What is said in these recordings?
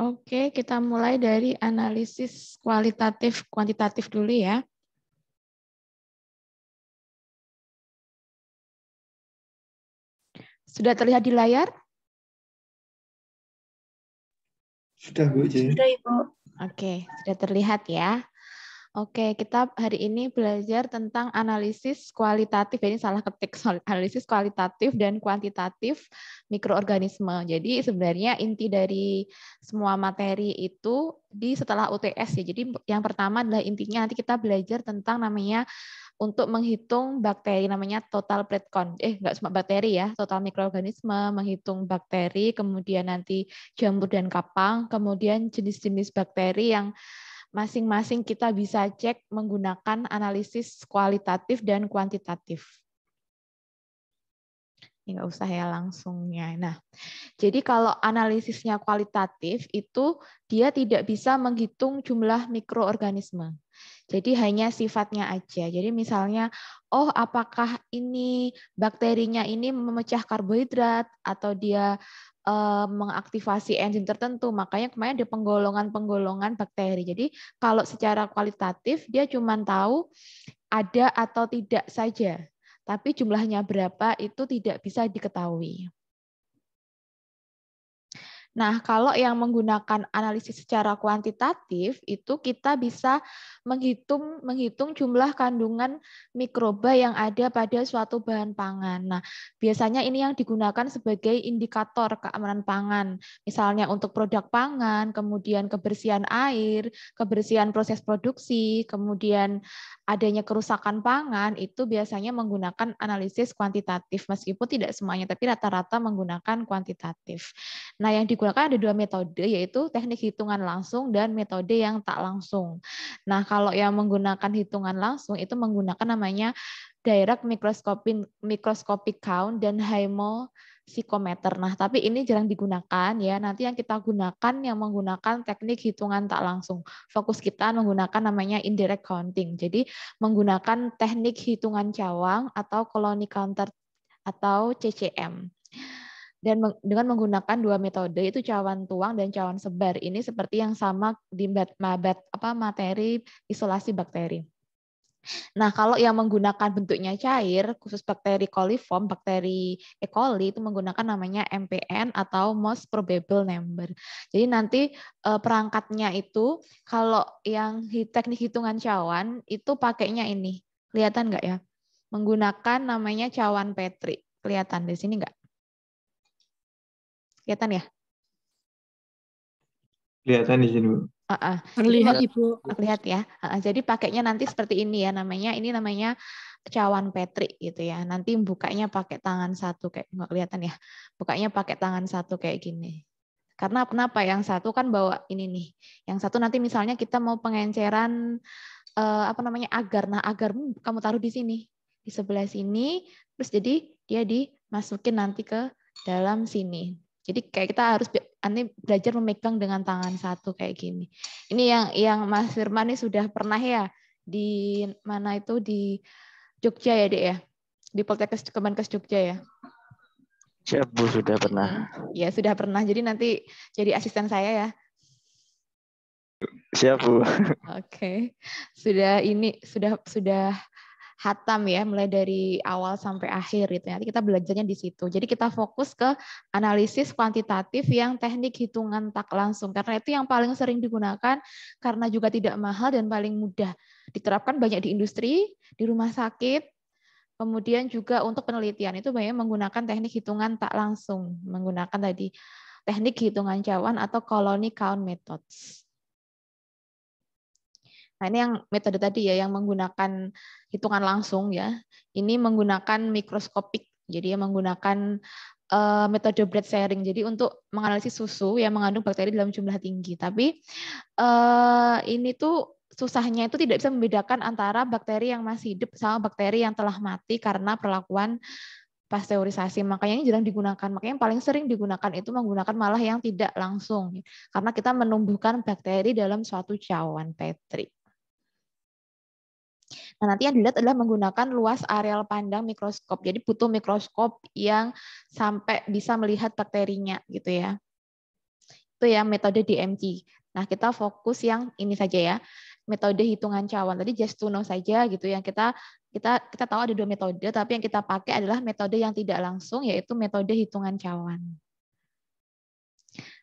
Oke, kita mulai dari analisis kualitatif kuantitatif dulu ya. Sudah terlihat di layar? Sudah, Bu. Sudah, Ibu. Oke, sudah terlihat ya. Oke, kita hari ini belajar tentang analisis kualitatif. Ini salah ketik, analisis kualitatif dan kuantitatif mikroorganisme. Jadi sebenarnya inti dari semua materi itu di setelah UTS ya. Jadi yang pertama adalah intinya nanti kita belajar tentang namanya untuk menghitung bakteri namanya total plate count. Eh nggak cuma bakteri ya, total mikroorganisme, menghitung bakteri, kemudian nanti jamur dan kapang, kemudian jenis-jenis bakteri yang masing-masing kita bisa cek menggunakan analisis kualitatif dan kuantitatif. Ini nggak usah ya langsungnya. Nah, jadi kalau analisisnya kualitatif itu dia tidak bisa menghitung jumlah mikroorganisme. Jadi hanya sifatnya aja. Jadi misalnya, oh apakah ini bakterinya ini memecah karbohidrat atau dia Eh, mengaktifasi enzim tertentu. Makanya kemarin ada penggolongan-penggolongan bakteri. Jadi kalau secara kualitatif dia cuma tahu ada atau tidak saja, tapi jumlahnya berapa itu tidak bisa diketahui. Nah, kalau yang menggunakan analisis secara kuantitatif itu kita bisa menghitung menghitung jumlah kandungan mikroba yang ada pada suatu bahan pangan. Nah, biasanya ini yang digunakan sebagai indikator keamanan pangan. Misalnya untuk produk pangan, kemudian kebersihan air, kebersihan proses produksi, kemudian adanya kerusakan pangan itu biasanya menggunakan analisis kuantitatif meskipun tidak semuanya tapi rata-rata menggunakan kuantitatif. Nah, yang digunakan digunakan ada dua metode yaitu teknik hitungan langsung dan metode yang tak langsung. Nah, kalau yang menggunakan hitungan langsung itu menggunakan namanya direct microscopic microscopic count dan hemo psikometer. Nah, tapi ini jarang digunakan ya. Nanti yang kita gunakan yang menggunakan teknik hitungan tak langsung. Fokus kita menggunakan namanya indirect counting. Jadi menggunakan teknik hitungan cawang atau colony counter atau CCM dan dengan menggunakan dua metode itu cawan tuang dan cawan sebar ini seperti yang sama di mabat apa materi isolasi bakteri. Nah, kalau yang menggunakan bentuknya cair, khusus bakteri coliform, bakteri E. coli itu menggunakan namanya MPN atau most probable number. Jadi nanti e, perangkatnya itu kalau yang teknik hitungan cawan itu pakainya ini. Kelihatan nggak ya? Menggunakan namanya cawan Petri. Kelihatan di sini nggak? Kelihatan ya? Kelihatan di sini, Bu. Uh, uh. Terlihat Ibu. Oh, terlihat ya. Uh, uh. Jadi pakainya nanti seperti ini ya namanya. Ini namanya cawan petri gitu ya. Nanti bukanya pakai tangan satu kayak nggak kelihatan ya. Bukanya pakai tangan satu kayak gini. Karena kenapa? Yang satu kan bawa ini nih. Yang satu nanti misalnya kita mau pengenceran eh, apa namanya agar. Nah agar kamu taruh di sini, di sebelah sini. Terus jadi dia dimasukin nanti ke dalam sini. Jadi kayak kita harus nanti belajar memegang dengan tangan satu kayak gini. Ini yang yang Mas Firman ini sudah pernah ya di mana itu di Jogja ya Dek ya? Di Poltekkes Kemenkes Jogja ya? Siap Bu, sudah pernah. Ya sudah pernah. Jadi nanti jadi asisten saya ya. Siap Bu. Oke. Okay. Sudah ini sudah sudah hatam ya, mulai dari awal sampai akhir gitu. Ya. Nanti kita belajarnya di situ. Jadi kita fokus ke analisis kuantitatif yang teknik hitungan tak langsung karena itu yang paling sering digunakan karena juga tidak mahal dan paling mudah. Diterapkan banyak di industri, di rumah sakit, kemudian juga untuk penelitian itu banyak menggunakan teknik hitungan tak langsung, menggunakan tadi teknik hitungan cawan atau colony count methods. Nah, ini yang metode tadi ya yang menggunakan hitungan langsung ya. Ini menggunakan mikroskopik. Jadi menggunakan uh, metode bread sharing. Jadi untuk menganalisis susu yang mengandung bakteri dalam jumlah tinggi. Tapi uh, ini tuh susahnya itu tidak bisa membedakan antara bakteri yang masih hidup sama bakteri yang telah mati karena perlakuan pasteurisasi. Makanya ini jarang digunakan. Makanya yang paling sering digunakan itu menggunakan malah yang tidak langsung. Karena kita menumbuhkan bakteri dalam suatu cawan Petri. Nah, nanti yang dilihat adalah menggunakan luas areal pandang mikroskop. Jadi butuh mikroskop yang sampai bisa melihat bakterinya gitu ya. Itu ya metode DMG. Nah, kita fokus yang ini saja ya. Metode hitungan cawan. Tadi just to know saja gitu yang kita kita kita tahu ada dua metode, tapi yang kita pakai adalah metode yang tidak langsung yaitu metode hitungan cawan.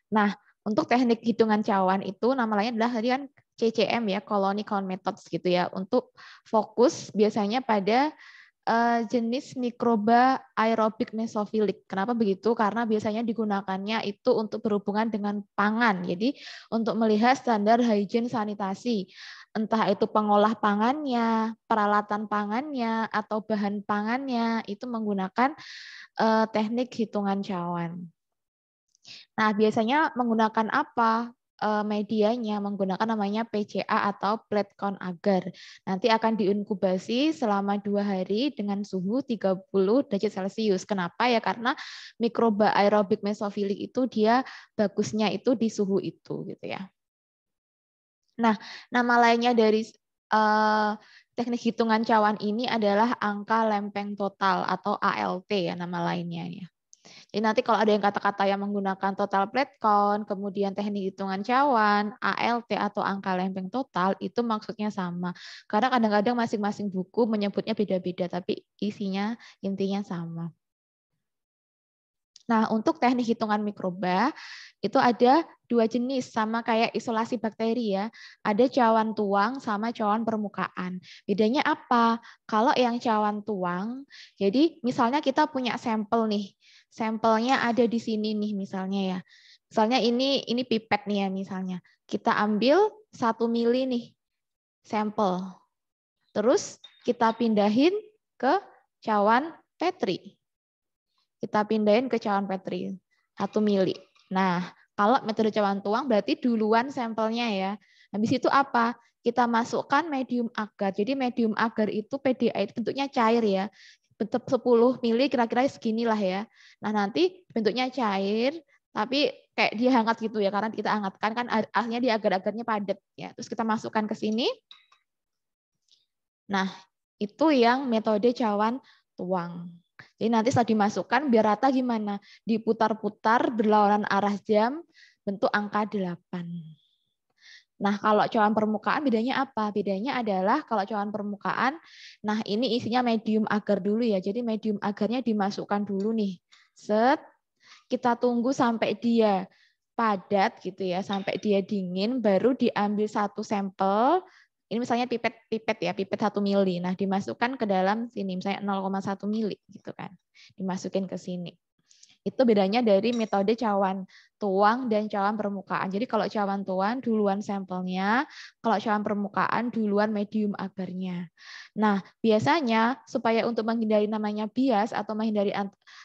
Nah, untuk teknik hitungan cawan itu nama lainnya adalah tadi kan CCM ya, Colony Count Methods gitu ya, untuk fokus biasanya pada uh, jenis mikroba aerobik mesofilik. Kenapa begitu? Karena biasanya digunakannya itu untuk berhubungan dengan pangan. Jadi untuk melihat standar hygiene sanitasi, entah itu pengolah pangannya, peralatan pangannya, atau bahan pangannya, itu menggunakan uh, teknik hitungan cawan. Nah, biasanya menggunakan apa? Eh, medianya menggunakan namanya PCA atau plate count agar. Nanti akan diinkubasi selama dua hari dengan suhu 30 derajat Celcius. Kenapa ya? Karena mikroba aerobik mesofilik itu dia bagusnya itu di suhu itu gitu ya. Nah, nama lainnya dari uh, teknik hitungan cawan ini adalah angka lempeng total atau ALT ya nama lainnya ya. Jadi ya, nanti kalau ada yang kata-kata yang menggunakan total plate count, kemudian teknik hitungan cawan, ALT atau angka lempeng total, itu maksudnya sama. Karena kadang-kadang masing-masing buku menyebutnya beda-beda, tapi isinya intinya sama. Nah, untuk teknik hitungan mikroba itu ada dua jenis sama kayak isolasi bakteri ya. Ada cawan tuang sama cawan permukaan. Bedanya apa? Kalau yang cawan tuang, jadi misalnya kita punya sampel nih sampelnya ada di sini nih misalnya ya. Misalnya ini ini pipet nih ya misalnya. Kita ambil satu mili nih sampel. Terus kita pindahin ke cawan Petri. Kita pindahin ke cawan Petri satu mili. Nah, kalau metode cawan tuang berarti duluan sampelnya ya. Habis itu apa? Kita masukkan medium agar. Jadi medium agar itu PDA itu bentuknya cair ya bentuk 10 mili kira-kira segini lah ya. Nah, nanti bentuknya cair tapi kayak dia hangat gitu ya karena kita hangatkan kan akhirnya dia agar-agarnya padat ya. Terus kita masukkan ke sini. Nah, itu yang metode cawan tuang. Jadi nanti setelah dimasukkan biar rata gimana? Diputar-putar berlawanan arah jam bentuk angka 8. Nah, kalau cawan permukaan bedanya apa? Bedanya adalah kalau cawan permukaan, nah ini isinya medium agar dulu ya. Jadi medium agarnya dimasukkan dulu nih. Set, kita tunggu sampai dia padat gitu ya, sampai dia dingin, baru diambil satu sampel. Ini misalnya pipet-pipet ya, pipet satu mili. Nah, dimasukkan ke dalam sini, misalnya 0,1 mili gitu kan. Dimasukin ke sini. Itu bedanya dari metode cawan tuang dan cawan permukaan. Jadi kalau cawan tuang duluan sampelnya, kalau cawan permukaan duluan medium agarnya. Nah, biasanya supaya untuk menghindari namanya bias atau menghindari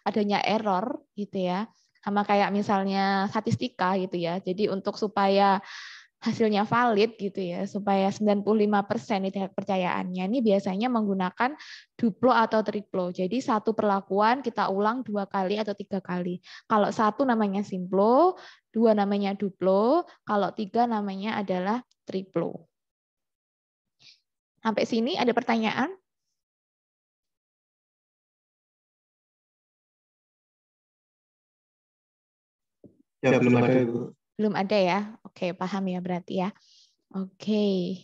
adanya error gitu ya, sama kayak misalnya statistika gitu ya. Jadi untuk supaya hasilnya valid gitu ya supaya 95% persen itu percayaannya ini biasanya menggunakan duplo atau triplo. Jadi satu perlakuan kita ulang dua kali atau tiga kali. Kalau satu namanya simplo, dua namanya duplo, kalau tiga namanya adalah triplo. Sampai sini ada pertanyaan? Ya, Belum ya, ada ya. Oke, paham ya berarti ya. Oke.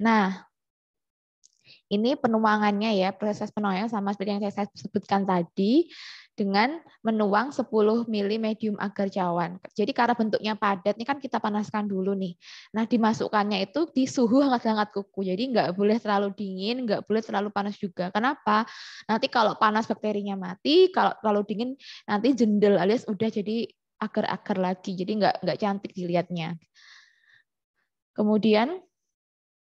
Nah, ini penuangannya ya, proses penuangan sama seperti yang saya sebutkan tadi dengan menuang 10 mili medium agar cawan. Jadi karena bentuknya padat, ini kan kita panaskan dulu nih. Nah dimasukkannya itu di suhu hangat-hangat kuku. Jadi nggak boleh terlalu dingin, nggak boleh terlalu panas juga. Kenapa? Nanti kalau panas bakterinya mati, kalau terlalu dingin nanti jendel alias udah jadi akar-akar lagi, jadi nggak nggak cantik dilihatnya. Kemudian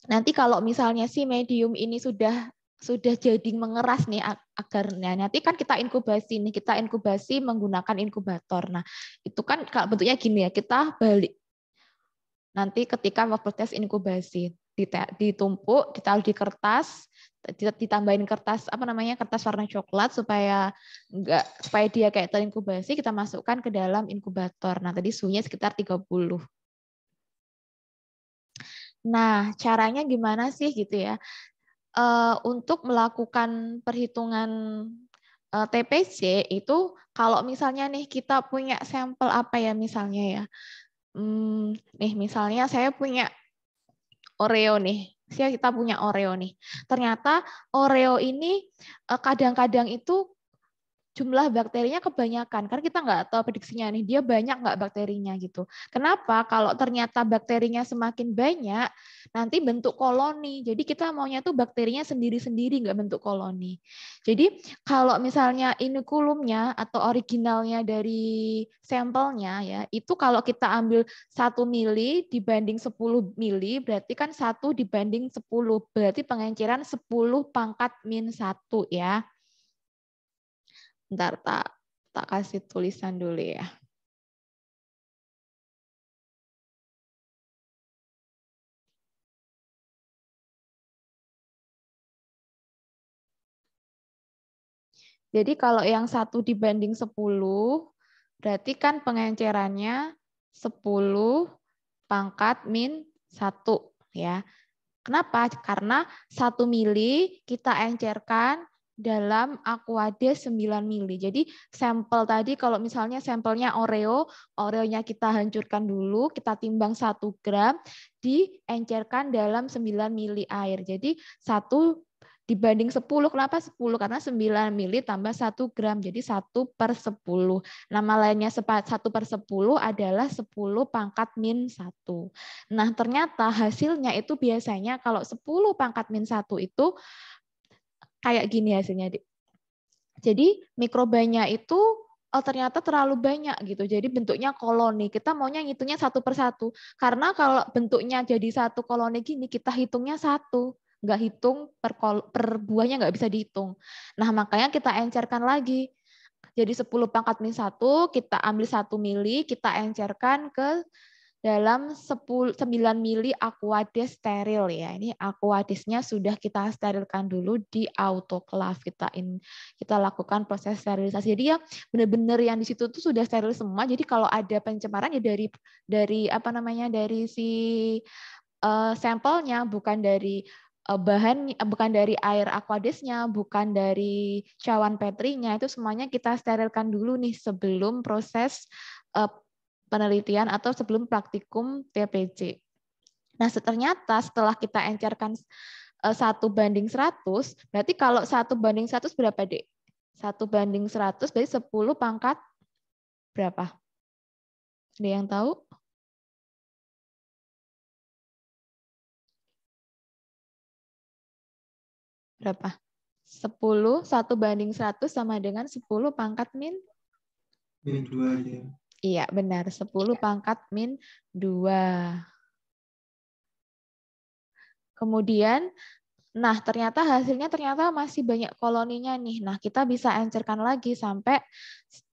nanti kalau misalnya si medium ini sudah sudah jadi mengeras nih akarnya, Nanti kan kita inkubasi nih, kita inkubasi menggunakan inkubator. Nah, itu kan kalau bentuknya gini ya, kita balik. Nanti ketika waktu tes inkubasi ditumpuk, ditaruh di kertas, ditambahin kertas apa namanya kertas warna coklat supaya enggak supaya dia kayak terinkubasi kita masukkan ke dalam inkubator. Nah, tadi suhunya sekitar 30. Nah, caranya gimana sih gitu ya? Eh, untuk melakukan perhitungan eh, TPC itu kalau misalnya nih kita punya sampel apa ya misalnya ya. Hmm, nih misalnya saya punya Oreo nih kita punya Oreo nih. Ternyata Oreo ini eh, kadang-kadang itu jumlah bakterinya kebanyakan karena kita nggak tahu prediksinya nih dia banyak nggak bakterinya gitu kenapa kalau ternyata bakterinya semakin banyak nanti bentuk koloni jadi kita maunya tuh bakterinya sendiri-sendiri nggak bentuk koloni jadi kalau misalnya inokulumnya atau originalnya dari sampelnya ya itu kalau kita ambil satu mili dibanding 10 mili berarti kan satu dibanding 10 berarti pengenceran 10 pangkat min satu ya ntar tak tak kasih tulisan dulu ya. Jadi kalau yang satu dibanding 10, berarti kan pengencerannya 10 pangkat min 1. ya. Kenapa? Karena 1 mili kita encerkan dalam Aquade 9 mili. Jadi sampel tadi kalau misalnya sampelnya Oreo, Oreonya kita hancurkan dulu, kita timbang 1 gram, diencerkan dalam 9 mili air. Jadi 1 dibanding 10. Kenapa 10? Karena 9 mili tambah 1 gram, jadi 1 per 10. Nama lainnya 1 per 10 adalah 10 pangkat min 1. Nah ternyata hasilnya itu biasanya kalau 10 pangkat min 1 itu kayak gini hasilnya. Jadi mikrobanya itu oh, ternyata terlalu banyak gitu. Jadi bentuknya koloni. Kita maunya ngitungnya satu persatu. Karena kalau bentuknya jadi satu koloni gini, kita hitungnya satu. Nggak hitung per, per buahnya nggak bisa dihitung. Nah makanya kita encerkan lagi. Jadi 10 pangkat min 1, kita ambil 1 mili, kita encerkan ke dalam 10, 9 mili aquades steril ya. Ini aquadesnya sudah kita sterilkan dulu di autoclave kita in, kita lakukan proses sterilisasi. Jadi ya benar-benar yang di situ tuh sudah steril semua. Jadi kalau ada pencemaran ya dari dari apa namanya dari si uh, sampelnya bukan dari eh, bahan eh, bukan dari air aquadesnya, bukan dari cawan petrinya itu semuanya kita sterilkan dulu nih sebelum proses uh, penelitian atau sebelum praktikum TPC. Nah, ternyata setelah kita encerkan eh, satu banding 100, berarti kalau satu banding 100 berapa, Dek? Satu banding 100 berarti 10 pangkat berapa? Ada yang tahu? Berapa? 10, 1 banding 100 sama dengan 10 pangkat min? Min 2 aja. Iya, benar. 10 iya. pangkat min 2. Kemudian, nah ternyata hasilnya ternyata masih banyak koloninya nih. Nah, kita bisa encerkan lagi sampai,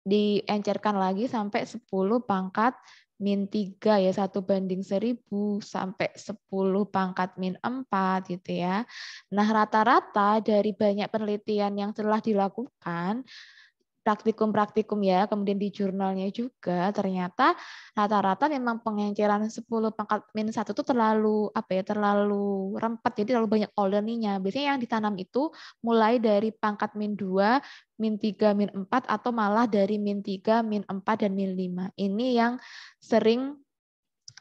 diencerkan lagi sampai 10 pangkat min 3 ya, 1 banding 1000 sampai 10 pangkat min 4 gitu ya. Nah rata-rata dari banyak penelitian yang telah dilakukan, praktikum-praktikum ya, kemudian di jurnalnya juga ternyata rata-rata memang pengenceran 10 pangkat min 1 itu terlalu apa ya, terlalu rempet jadi terlalu banyak oleninya. Biasanya yang ditanam itu mulai dari pangkat min 2, min 3, min 4 atau malah dari min 3, min 4 dan min 5. Ini yang sering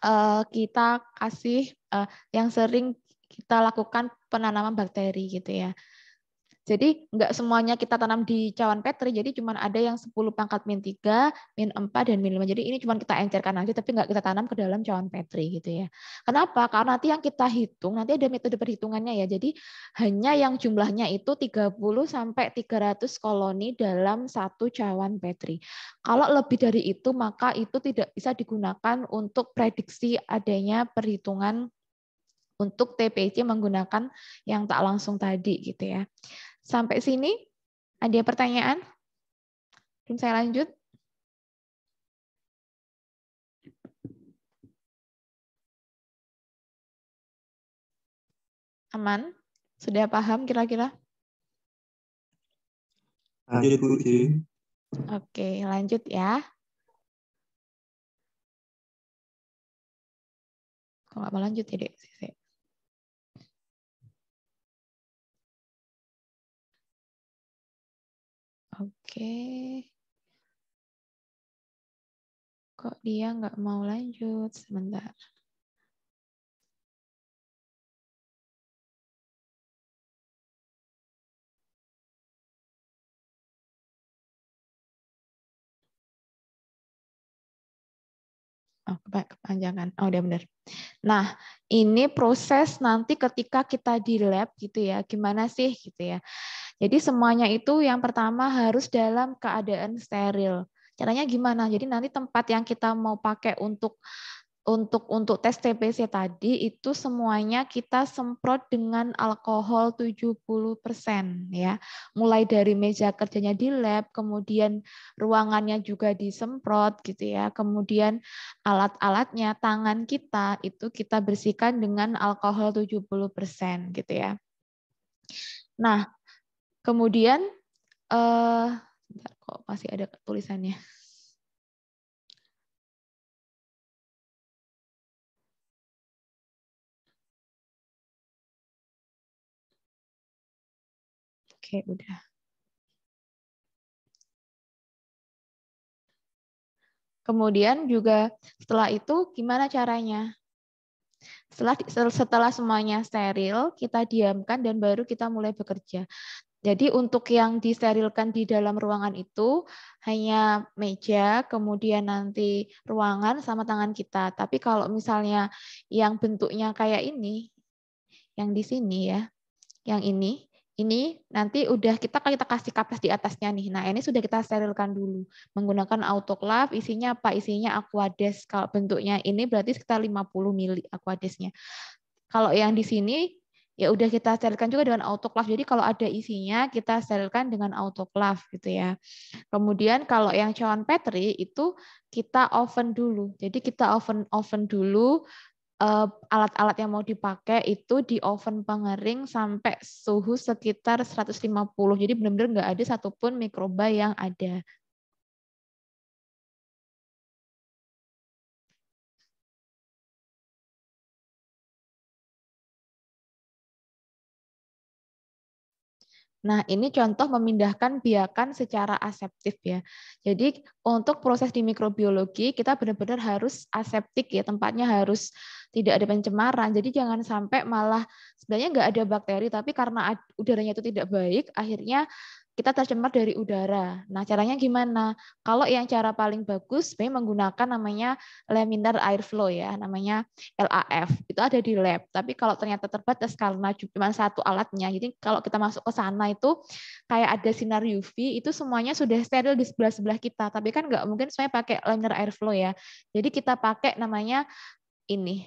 uh, kita kasih uh, yang sering kita lakukan penanaman bakteri gitu ya. Jadi nggak semuanya kita tanam di cawan petri, jadi cuma ada yang 10 pangkat min 3, min 4, dan min 5. Jadi ini cuma kita encerkan aja, tapi nggak kita tanam ke dalam cawan petri gitu ya. Kenapa? Karena nanti yang kita hitung, nanti ada metode perhitungannya ya. Jadi hanya yang jumlahnya itu 30 sampai 300 koloni dalam satu cawan petri. Kalau lebih dari itu, maka itu tidak bisa digunakan untuk prediksi adanya perhitungan untuk TPC menggunakan yang tak langsung tadi gitu ya. Sampai sini ada pertanyaan? Belum saya lanjut. Aman? Sudah paham kira-kira? Oke, lanjut ya. Kok nggak mau lanjut ya, Dek? Oke. Okay. Kok dia nggak mau lanjut? Sebentar. Oh, kepanjangan. Oh, udah benar. Nah, ini proses nanti ketika kita di lab gitu ya. Gimana sih gitu ya. Jadi semuanya itu yang pertama harus dalam keadaan steril. Caranya gimana? Jadi nanti tempat yang kita mau pakai untuk untuk untuk tes TBC tadi itu semuanya kita semprot dengan alkohol 70% ya. Mulai dari meja kerjanya di lab, kemudian ruangannya juga disemprot gitu ya. Kemudian alat-alatnya, tangan kita itu kita bersihkan dengan alkohol 70% gitu ya. Nah, kemudian eh kok masih ada tulisannya. Oke, udah. Kemudian juga setelah itu gimana caranya? Setelah setelah semuanya steril, kita diamkan dan baru kita mulai bekerja. Jadi untuk yang disterilkan di dalam ruangan itu hanya meja, kemudian nanti ruangan sama tangan kita. Tapi kalau misalnya yang bentuknya kayak ini, yang di sini ya, yang ini, ini nanti udah kita kita kasih kapas di atasnya nih. Nah, ini sudah kita sterilkan dulu menggunakan autoclave. Isinya apa? Isinya aquades. Kalau bentuknya ini berarti sekitar 50 mili aquadesnya. Kalau yang di sini ya udah kita sterilkan juga dengan autoclave. Jadi kalau ada isinya kita sterilkan dengan autoclave gitu ya. Kemudian kalau yang cawan petri itu kita oven dulu. Jadi kita oven oven dulu Eh, alat-alat yang mau dipakai itu di oven pengering sampai suhu sekitar 150. Jadi benar-benar nggak ada satupun mikroba yang ada. Nah, ini contoh memindahkan biakan secara aseptif ya. Jadi untuk proses di mikrobiologi kita benar-benar harus aseptik ya, tempatnya harus tidak ada pencemaran. Jadi jangan sampai malah sebenarnya nggak ada bakteri, tapi karena udaranya itu tidak baik, akhirnya kita tercemar dari udara. Nah, caranya gimana? Kalau yang cara paling bagus sebenarnya menggunakan namanya laminar airflow ya, namanya LAF. Itu ada di lab. Tapi kalau ternyata terbatas karena cuma satu alatnya, jadi kalau kita masuk ke sana itu kayak ada sinar UV, itu semuanya sudah steril di sebelah-sebelah kita. Tapi kan nggak mungkin semuanya pakai laminar airflow ya. Jadi kita pakai namanya ini.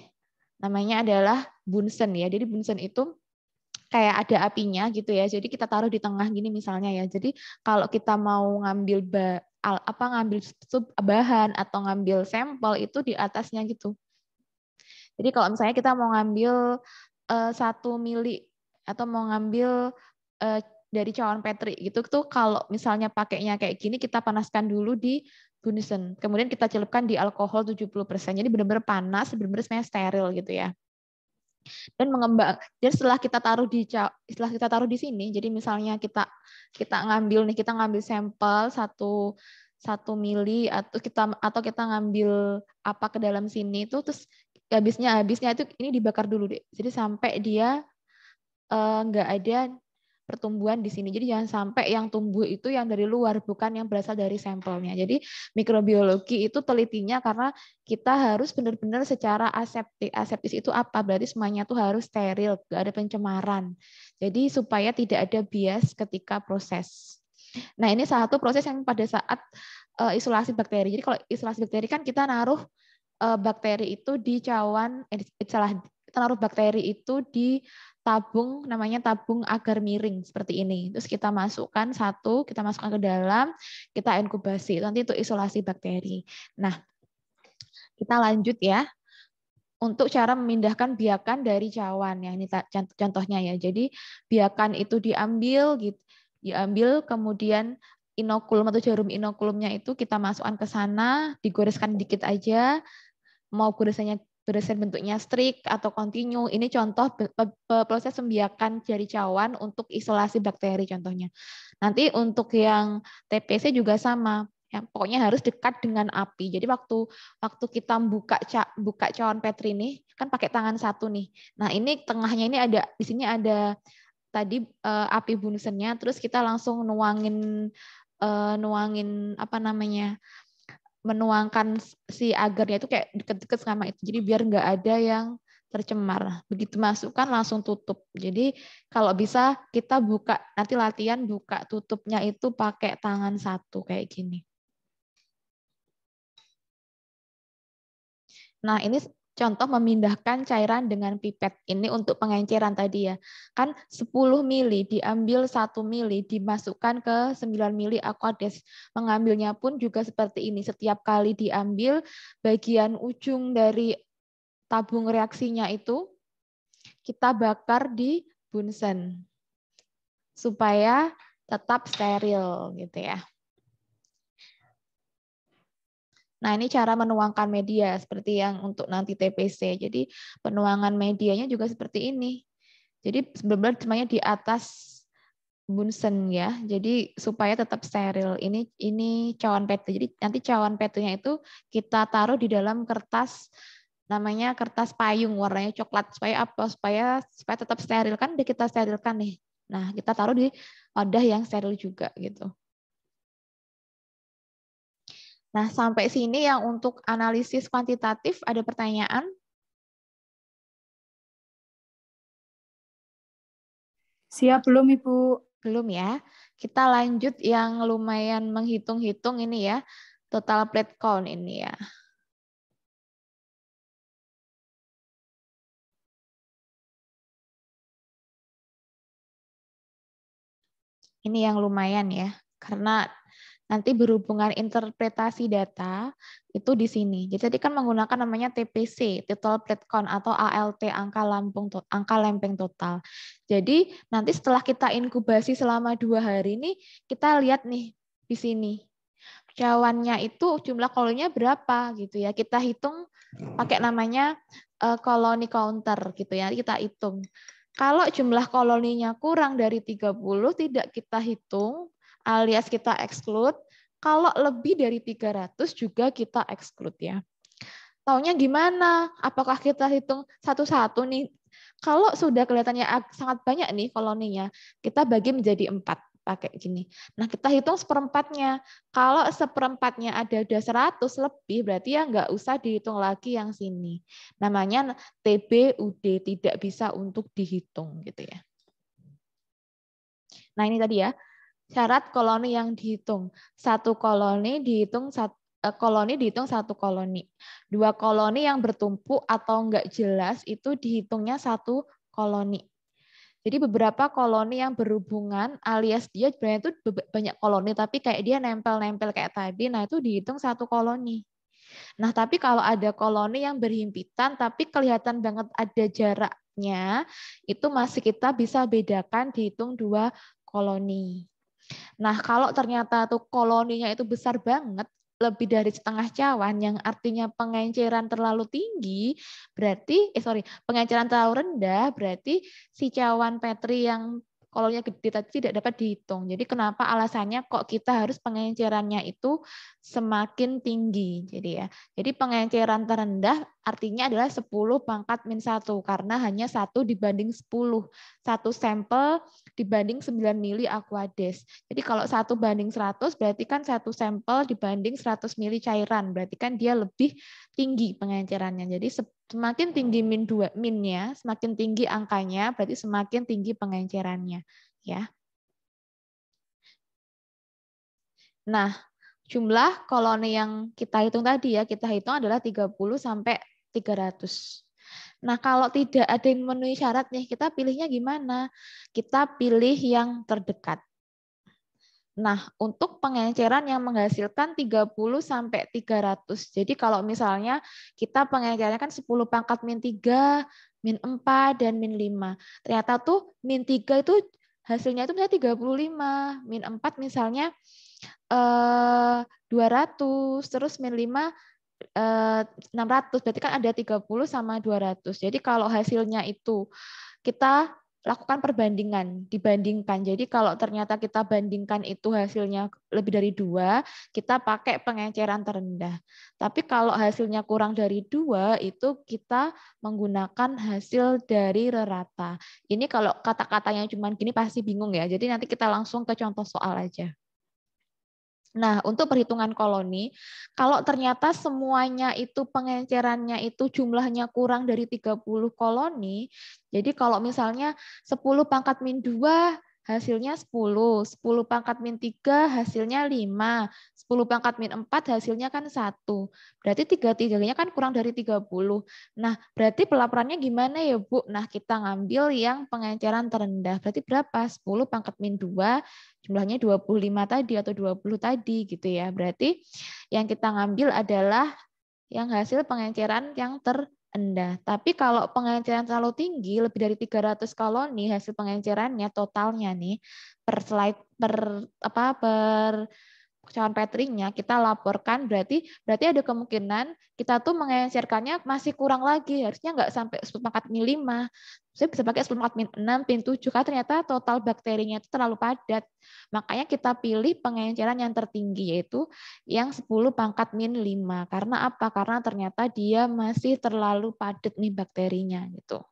Namanya adalah Bunsen ya. Jadi Bunsen itu kayak ada apinya gitu ya. Jadi kita taruh di tengah gini misalnya ya. Jadi kalau kita mau ngambil ba, apa ngambil sub bahan atau ngambil sampel itu di atasnya gitu. Jadi kalau misalnya kita mau ngambil eh, satu uh, mili atau mau ngambil uh, dari cawan petri gitu tuh kalau misalnya pakainya kayak gini kita panaskan dulu di bunisen. Kemudian kita celupkan di alkohol 70%. Jadi benar-benar panas, benar-benar steril gitu ya dan mengembang. Jadi setelah kita taruh di setelah kita taruh di sini, jadi misalnya kita kita ngambil nih kita ngambil sampel satu satu mili atau kita atau kita ngambil apa ke dalam sini itu terus habisnya habisnya itu ini dibakar dulu deh. Jadi sampai dia eh, nggak uh, ada pertumbuhan di sini. Jadi jangan sampai yang tumbuh itu yang dari luar, bukan yang berasal dari sampelnya. Jadi mikrobiologi itu telitinya karena kita harus benar-benar secara aseptik. Aseptis itu apa? Berarti semuanya itu harus steril, nggak ada pencemaran. Jadi supaya tidak ada bias ketika proses. Nah ini salah satu proses yang pada saat uh, isolasi bakteri. Jadi kalau isolasi bakteri kan kita naruh uh, bakteri itu di cawan, eh, salah, kita naruh bakteri itu di tabung namanya tabung agar miring seperti ini. Terus kita masukkan satu, kita masukkan ke dalam, kita inkubasi. Nanti itu isolasi bakteri. Nah, kita lanjut ya untuk cara memindahkan biakan dari cawan ya ini contohnya ya. Jadi biakan itu diambil gitu diambil kemudian inokulum atau jarum inokulumnya itu kita masukkan ke sana, digoreskan dikit aja. Mau goresannya berdasarkan bentuknya strik atau kontinu. Ini contoh proses pembiakan jari cawan untuk isolasi bakteri contohnya. Nanti untuk yang TPC juga sama. Ya, pokoknya harus dekat dengan api. Jadi waktu waktu kita buka ca, buka cawan petri nih kan pakai tangan satu nih. Nah, ini tengahnya ini ada di sini ada tadi eh, api bunsennya terus kita langsung nuangin eh, nuangin apa namanya? menuangkan si agarnya itu kayak deket-deket sama itu. Jadi biar nggak ada yang tercemar. Begitu masukkan langsung tutup. Jadi kalau bisa kita buka nanti latihan buka tutupnya itu pakai tangan satu kayak gini. Nah, ini Contoh memindahkan cairan dengan pipet. Ini untuk pengenceran tadi ya. Kan 10 mili diambil 1 mili dimasukkan ke 9 mili aquades. Mengambilnya pun juga seperti ini. Setiap kali diambil bagian ujung dari tabung reaksinya itu kita bakar di bunsen supaya tetap steril gitu ya. Nah, ini cara menuangkan media seperti yang untuk nanti TPC. Jadi, penuangan medianya juga seperti ini. Jadi, sebenarnya semuanya di atas bunsen ya. Jadi supaya tetap steril. Ini ini cawan petu. Jadi nanti cawan petunya itu kita taruh di dalam kertas namanya kertas payung warnanya coklat supaya apa? Supaya supaya tetap steril kan kita sterilkan nih. Nah, kita taruh di wadah yang steril juga gitu. Nah, sampai sini yang untuk analisis kuantitatif ada pertanyaan? Siap belum Ibu? Belum ya. Kita lanjut yang lumayan menghitung-hitung ini ya. Total plate count ini ya. Ini yang lumayan ya. Karena nanti berhubungan interpretasi data itu di sini. Jadi tadi kan menggunakan namanya TPC, Total Plate Count atau ALT angka lampung angka lempeng total. Jadi nanti setelah kita inkubasi selama dua hari ini kita lihat nih di sini cawannya itu jumlah kolonya berapa gitu ya. Kita hitung pakai namanya eh, koloni counter gitu ya. Kita hitung. Kalau jumlah koloninya kurang dari 30 tidak kita hitung, alias kita exclude. Kalau lebih dari 300 juga kita exclude ya. Taunya gimana? Apakah kita hitung satu-satu nih? Kalau sudah kelihatannya sangat banyak nih koloninya, kita bagi menjadi empat pakai gini. Nah, kita hitung seperempatnya. Kalau seperempatnya ada udah 100 lebih, berarti ya nggak usah dihitung lagi yang sini. Namanya TBUD, tidak bisa untuk dihitung gitu ya. Nah, ini tadi ya, syarat koloni yang dihitung. Satu koloni dihitung satu eh, koloni dihitung satu koloni. Dua koloni yang bertumpu atau enggak jelas itu dihitungnya satu koloni. Jadi beberapa koloni yang berhubungan alias dia sebenarnya itu banyak koloni tapi kayak dia nempel-nempel kayak tadi, nah itu dihitung satu koloni. Nah tapi kalau ada koloni yang berhimpitan tapi kelihatan banget ada jaraknya, itu masih kita bisa bedakan dihitung dua koloni. Nah, kalau ternyata tuh koloninya itu besar banget, lebih dari setengah cawan yang artinya pengenceran terlalu tinggi berarti eh sorry pengenceran terlalu rendah berarti si cawan petri yang koloninya gede tadi tidak dapat dihitung jadi kenapa alasannya kok kita harus pengencerannya itu semakin tinggi jadi ya jadi pengenceran terendah artinya adalah 10 pangkat min 1 karena hanya 1 dibanding 10. 1 sampel dibanding 9 mili aquades. Jadi kalau 1 banding 100 berarti kan 1 sampel dibanding 100 mili cairan. Berarti kan dia lebih tinggi pengencerannya. Jadi semakin tinggi min 2 minnya, semakin tinggi angkanya berarti semakin tinggi pengencerannya. ya. Nah, Jumlah koloni yang kita hitung tadi ya, kita hitung adalah 30 sampai 300. Nah, kalau tidak ada yang memenuhi syaratnya, kita pilihnya gimana? Kita pilih yang terdekat. Nah, untuk pengenceran yang menghasilkan 30 sampai 300. Jadi kalau misalnya kita pengencerannya kan 10 pangkat min 3, min 4, dan min 5. Ternyata tuh min 3 itu hasilnya itu misalnya 35, min 4 misalnya eh, 200, terus min 5 eh, 600. Berarti kan ada 30 sama 200. Jadi kalau hasilnya itu kita lakukan perbandingan, dibandingkan. Jadi kalau ternyata kita bandingkan itu hasilnya lebih dari dua, kita pakai pengeceran terendah. Tapi kalau hasilnya kurang dari dua, itu kita menggunakan hasil dari rata-rata Ini kalau kata-katanya cuma gini pasti bingung ya. Jadi nanti kita langsung ke contoh soal aja. Nah, untuk perhitungan koloni, kalau ternyata semuanya itu pengencerannya itu jumlahnya kurang dari 30 koloni, jadi kalau misalnya 10 pangkat min 2 hasilnya 10. 10 pangkat min 3 hasilnya 5. 10 pangkat min 4 hasilnya kan 1. Berarti 3 3-nya kan kurang dari 30. Nah, berarti pelaporannya gimana ya, Bu? Nah, kita ngambil yang pengenceran terendah. Berarti berapa? 10 pangkat min 2 jumlahnya 25 tadi atau 20 tadi gitu ya. Berarti yang kita ngambil adalah yang hasil pengenceran yang terendah rendah. Tapi kalau pengenceran terlalu tinggi, lebih dari 300 koloni hasil pengencerannya totalnya nih per slide per apa per calon petringnya kita laporkan berarti berarti ada kemungkinan kita tuh mengencerkannya masih kurang lagi harusnya nggak sampai pangkat min lima saya bisa pakai sepuluh pangkat min enam, min tujuh karena ternyata total bakterinya itu terlalu padat makanya kita pilih pengenceran yang tertinggi yaitu yang sepuluh pangkat min 5 karena apa karena ternyata dia masih terlalu padat nih bakterinya gitu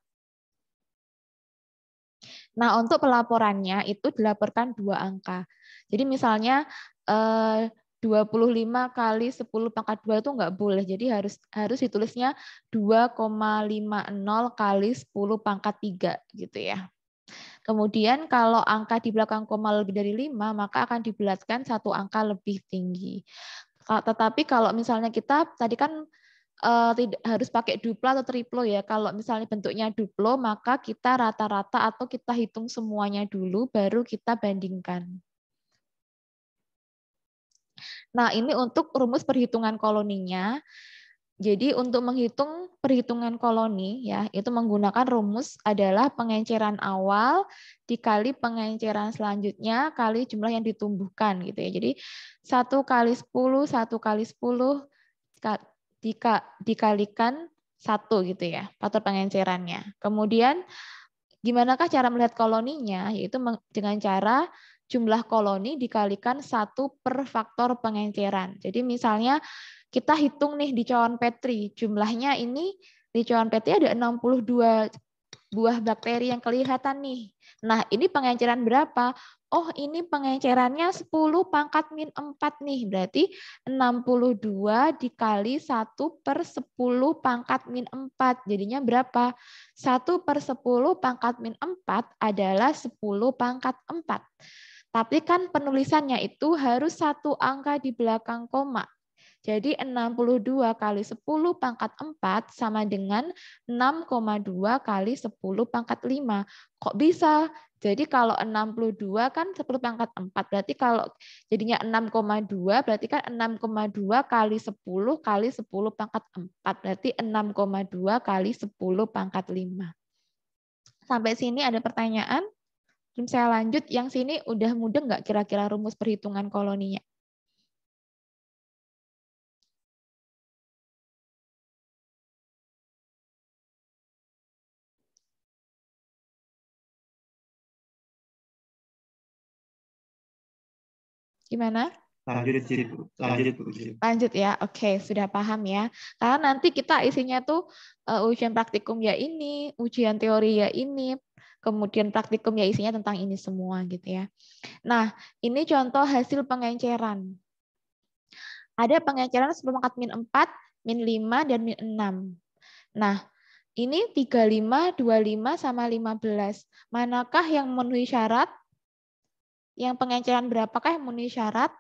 Nah, untuk pelaporannya itu dilaporkan dua angka. Jadi misalnya 25 eh, kali 10 pangkat 2 itu nggak boleh. Jadi harus harus ditulisnya 2,50 kali 10 pangkat 3 gitu ya. Kemudian kalau angka di belakang koma lebih dari 5, maka akan dibulatkan satu angka lebih tinggi. Tetapi kalau misalnya kita tadi kan uh, eh, tidak harus pakai duplo atau triplo ya. Kalau misalnya bentuknya duplo, maka kita rata-rata atau kita hitung semuanya dulu, baru kita bandingkan. Nah, ini untuk rumus perhitungan koloninya. Jadi untuk menghitung perhitungan koloni ya, itu menggunakan rumus adalah pengenceran awal dikali pengenceran selanjutnya kali jumlah yang ditumbuhkan gitu ya. Jadi satu kali sepuluh satu kali sepuluh dikalikan satu gitu ya, faktor pengencerannya. Kemudian gimanakah cara melihat koloninya? Yaitu dengan cara jumlah koloni dikalikan satu per faktor pengenceran. Jadi misalnya kita hitung nih di cawan Petri, jumlahnya ini di cawan Petri ada 62 buah bakteri yang kelihatan nih. Nah, ini pengenceran berapa? Oh, ini pengencerannya 10 pangkat min 4 nih. Berarti 62 dikali 1 per 10 pangkat min 4. Jadinya berapa? 1 per 10 pangkat min 4 adalah 10 pangkat 4. Tapi kan penulisannya itu harus satu angka di belakang koma. Jadi 62 kali 10 pangkat 4 sama dengan 6,2 kali 10 pangkat 5. Kok bisa? Jadi kalau 62 kan 10 pangkat 4, berarti kalau jadinya 6,2, berarti kan 6,2 kali 10 kali 10 pangkat 4, berarti 6,2 kali 10 pangkat 5. Sampai sini ada pertanyaan? Sebelum saya lanjut, yang sini udah mudah nggak kira-kira rumus perhitungan koloninya? Gimana? lanjut lanjut lanjut ya oke okay, sudah paham ya karena nanti kita isinya tuh uh, ujian praktikum ya ini ujian teori ya ini kemudian praktikum ya isinya tentang ini semua gitu ya. Nah, ini contoh hasil pengenceran. Ada pengenceran sebelum min 4, min 5, dan min 6. Nah, ini 35, 25, sama 15. Manakah yang memenuhi syarat? Yang pengenceran berapakah yang memenuhi syarat?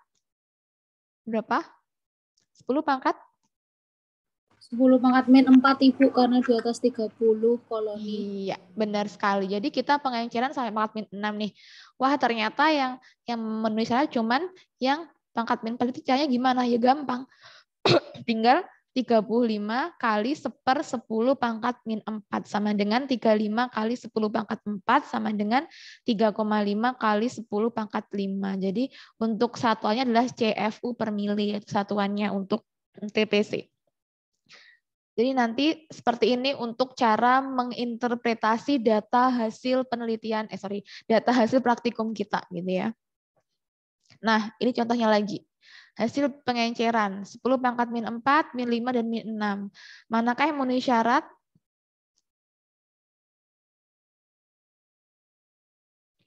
Berapa? 10 pangkat 10 pangkat min 4 Ibu karena di atas 30 koloni. Iya, benar sekali. Jadi kita pengangkiran sampai pangkat min 6 nih. Wah, ternyata yang yang memenuhi saya cuman yang pangkat min berarti caranya gimana? Ya gampang. Tinggal 35 kali seper 10 pangkat min 4 sama dengan 35 kali 10 pangkat 4 sama dengan 3,5 kali 10 pangkat 5. Jadi untuk satuannya adalah CFU per mili, satuannya untuk TPC. Jadi nanti seperti ini untuk cara menginterpretasi data hasil penelitian, eh sorry, data hasil praktikum kita gitu ya. Nah, ini contohnya lagi. Hasil pengenceran, 10 pangkat min 4, min 5, dan min 6. Manakah yang memenuhi syarat?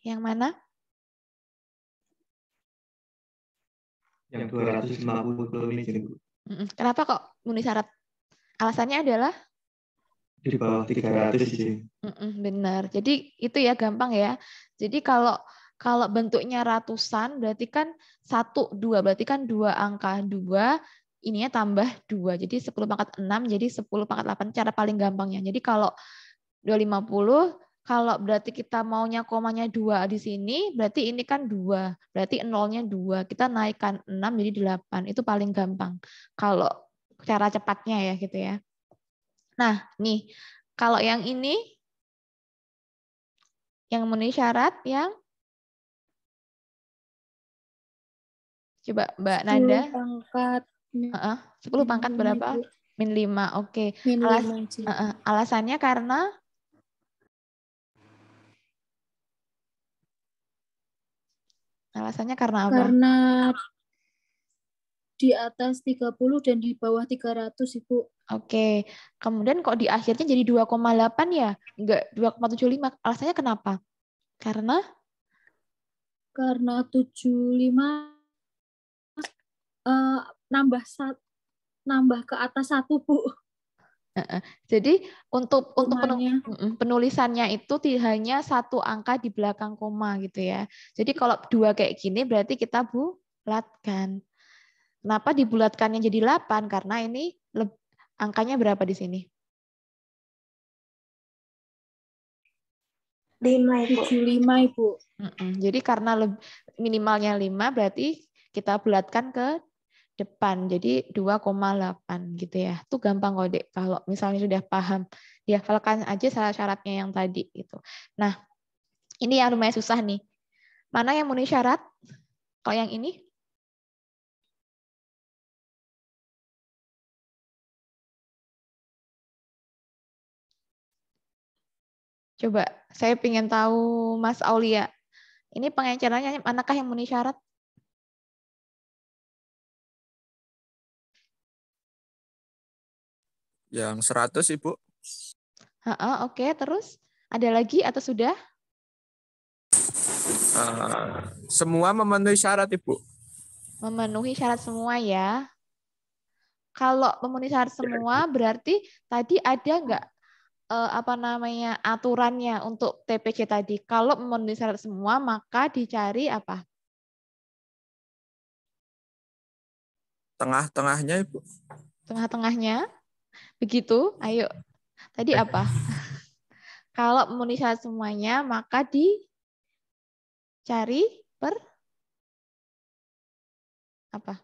Yang mana? Yang 250 mili. Kenapa kok memenuhi syarat? Alasannya adalah di bawah 300 sih. Mm-mm, benar. Jadi itu ya gampang ya. Jadi kalau kalau bentuknya ratusan berarti kan 1 2 berarti kan dua angka 2 ininya tambah 2. jadi 10 pangkat 6 jadi 10 pangkat 8 cara paling gampangnya. Jadi kalau 250 kalau berarti kita maunya komanya 2 di sini berarti ini kan 2. berarti nolnya 2. kita naikkan 6 jadi 8 itu paling gampang. Kalau cara cepatnya ya gitu ya. Nah, nih kalau yang ini yang memenuhi syarat yang coba Mbak Nanda 10 pangkat uh -uh. 10 pangkat berapa? Min 5. Oke. Okay. Alas, Uh -uh. Alasannya karena Alasannya karena apa? Karena di atas 30 dan di bawah 300, Ibu. Oke. Kemudian kok di akhirnya jadi 2,8 ya? Enggak 2,75. Alasannya kenapa? Karena karena 75 uh, eh, nambah sat, nambah ke atas satu, Bu. Jadi untuk untuk penulisannya itu tidak hanya satu angka di belakang koma gitu ya. Jadi kalau dua kayak gini berarti kita bulatkan. Kenapa dibulatkannya jadi 8? Karena ini angkanya berapa di sini? 5 Ibu. 5 Ibu. Mm -mm. Jadi karena minimalnya 5 berarti kita bulatkan ke depan. Jadi 2,8 gitu ya. Itu gampang kok Dek kalau misalnya sudah paham. falkan aja syarat-syaratnya yang tadi gitu. Nah, ini yang lumayan susah nih. Mana yang memenuhi syarat? Kalau yang ini? Coba saya ingin tahu Mas Aulia, ini pengencerannya manakah yang memenuhi syarat? Yang 100, Ibu. Ha oke. Terus ada lagi atau sudah? Uh, semua memenuhi syarat, Ibu. Memenuhi syarat semua ya. Kalau memenuhi syarat ya. semua, berarti tadi ada nggak uh, apa namanya aturannya untuk TPC tadi. Kalau memenuhi syarat semua, maka dicari apa? Tengah-tengahnya, Ibu. Tengah-tengahnya? Begitu, ayo. Tadi apa? Kalau memenuhi syarat semuanya, maka dicari per apa?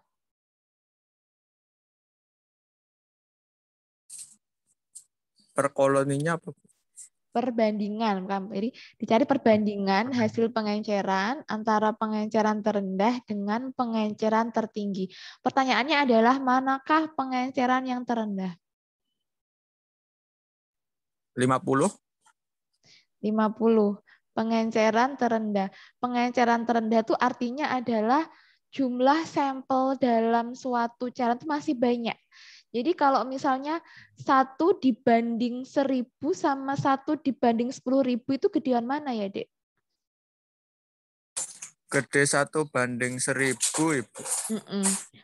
per koloninya apa? Perbandingan, kan? Jadi dicari perbandingan hasil pengenceran antara pengenceran terendah dengan pengenceran tertinggi. Pertanyaannya adalah manakah pengenceran yang terendah? 50? 50. Pengenceran terendah. Pengenceran terendah itu artinya adalah jumlah sampel dalam suatu cairan itu masih banyak. Jadi kalau misalnya satu dibanding seribu sama satu dibanding sepuluh ribu itu gedean mana ya, Dek? Gede satu banding seribu, Ibu.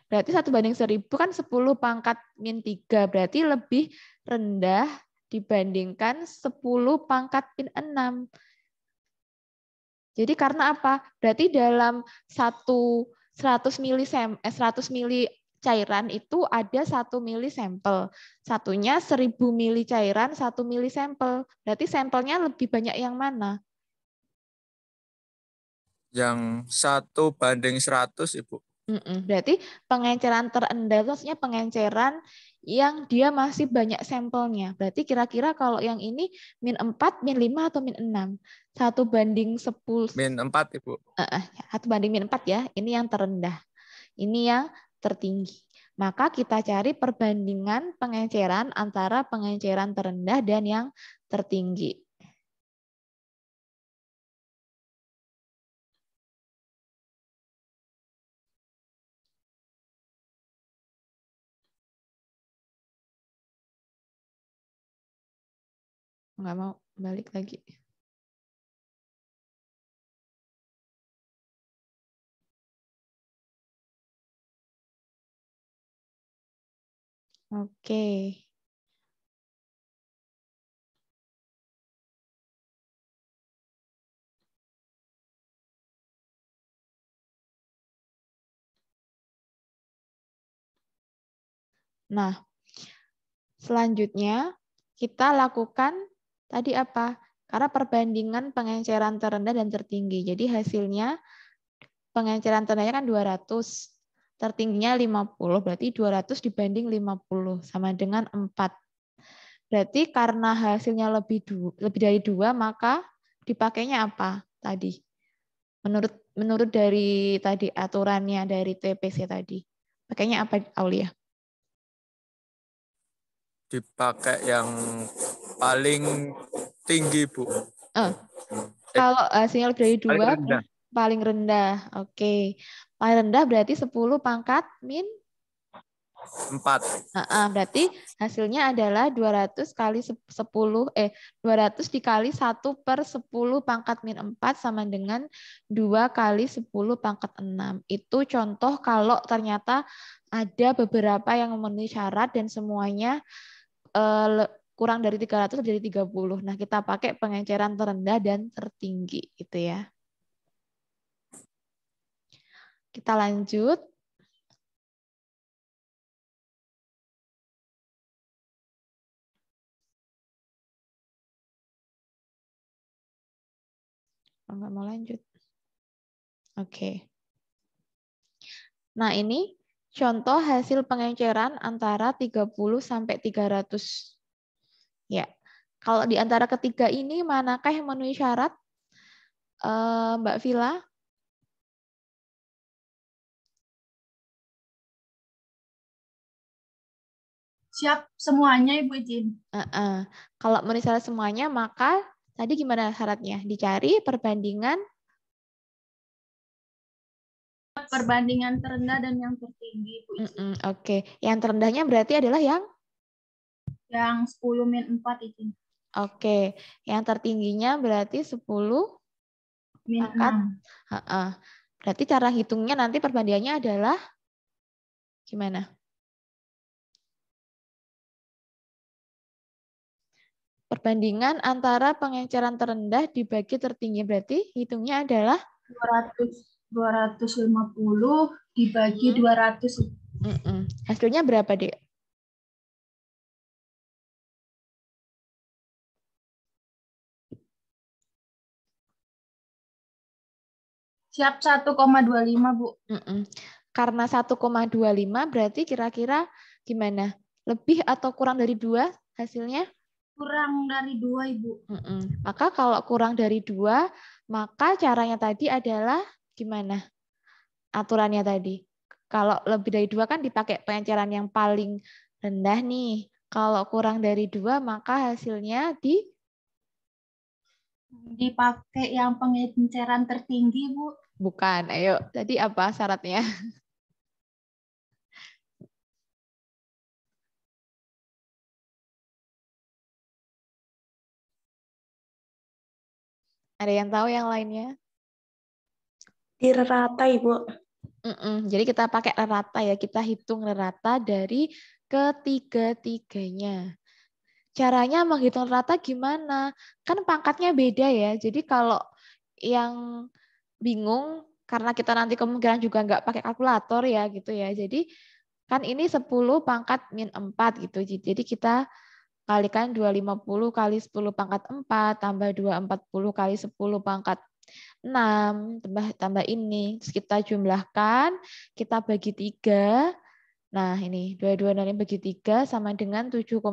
Berarti satu banding seribu kan sepuluh pangkat min tiga. Berarti lebih rendah dibandingkan sepuluh pangkat min enam. Jadi karena apa? Berarti dalam satu 100 eh, mili mili cairan itu ada satu mili sampel. Satunya seribu mili cairan, satu mili sampel. Berarti sampelnya lebih banyak yang mana? Yang satu banding seratus Ibu. Berarti pengenceran terendah, maksudnya pengenceran yang dia masih banyak sampelnya. Berarti kira-kira kalau yang ini min 4, min 5, atau min 6? Satu banding 10. Min 4, Ibu. Uh, satu banding min 4 ya. Ini yang terendah. Ini yang tertinggi. Maka kita cari perbandingan pengenceran antara pengenceran terendah dan yang tertinggi. Nggak mau balik lagi. Oke. Nah, selanjutnya kita lakukan tadi apa? Karena perbandingan pengenceran terendah dan tertinggi. Jadi hasilnya pengenceran terendahnya kan 200 tertingginya 50, berarti 200 dibanding 50 sama dengan 4. Berarti karena hasilnya lebih du, lebih dari dua maka dipakainya apa tadi? Menurut menurut dari tadi aturannya dari TPC tadi. Pakainya apa Aulia? Dipakai yang paling tinggi, Bu. Eh, kalau hasilnya lebih dari dua, paling rendah. Paling rendah. Oke. Paling rendah berarti 10 pangkat min 4. Uh -uh, berarti hasilnya adalah 200 kali 10 eh 200 dikali 1 per 10 pangkat min 4 sama dengan 2 kali 10 pangkat 6. Itu contoh kalau ternyata ada beberapa yang memenuhi syarat dan semuanya uh, kurang dari 300 jadi 30. Nah, kita pakai pengenceran terendah dan tertinggi gitu ya. Kita lanjut. Oh, mau lanjut. Oke. Okay. Nah, ini contoh hasil pengenceran antara 30 sampai 300. Ya. Kalau di antara ketiga ini manakah yang memenuhi syarat? Eh, Mbak Vila, siap semuanya Ibu izin. Uh -uh. Kalau misalnya semuanya, maka tadi gimana syaratnya? Dicari perbandingan perbandingan terendah dan yang tertinggi, Bu. uh Oke, okay. yang terendahnya berarti adalah yang yang 10 min 4 izin. Oke, okay. yang tertingginya berarti 10 min Uh -uh. Berarti cara hitungnya nanti perbandingannya adalah gimana? perbandingan antara pengenceran terendah dibagi tertinggi berarti hitungnya adalah 200 250 dibagi -hmm. 200. Mm -mm. Hasilnya berapa, Dek? Siap 1,25, Bu. Mm -mm. Karena 1,25 berarti kira-kira gimana? Lebih atau kurang dari dua hasilnya? Kurang dari dua, Ibu. Mm -mm. Maka kalau kurang dari dua, maka caranya tadi adalah gimana? Aturannya tadi. Kalau lebih dari dua kan dipakai pengenceran yang paling rendah nih. Kalau kurang dari dua, maka hasilnya di dipakai yang pengenceran tertinggi, Bu. Bukan, ayo. Tadi apa syaratnya? Ada yang tahu yang lainnya? rata Ibu. Mm-mm. Jadi kita pakai rata ya, kita hitung rata dari ketiga-tiganya. Caranya menghitung rata gimana? Kan pangkatnya beda ya, jadi kalau yang bingung karena kita nanti kemungkinan juga nggak pakai kalkulator ya gitu ya. Jadi kan ini 10 pangkat min 4 gitu. Jadi kita kalikan 250 kali 10 pangkat 4, tambah 240 kali 10 pangkat 6, tambah, tambah ini. Terus kita jumlahkan, kita bagi 3. Nah, ini 22 ini bagi 3 sama dengan 7,55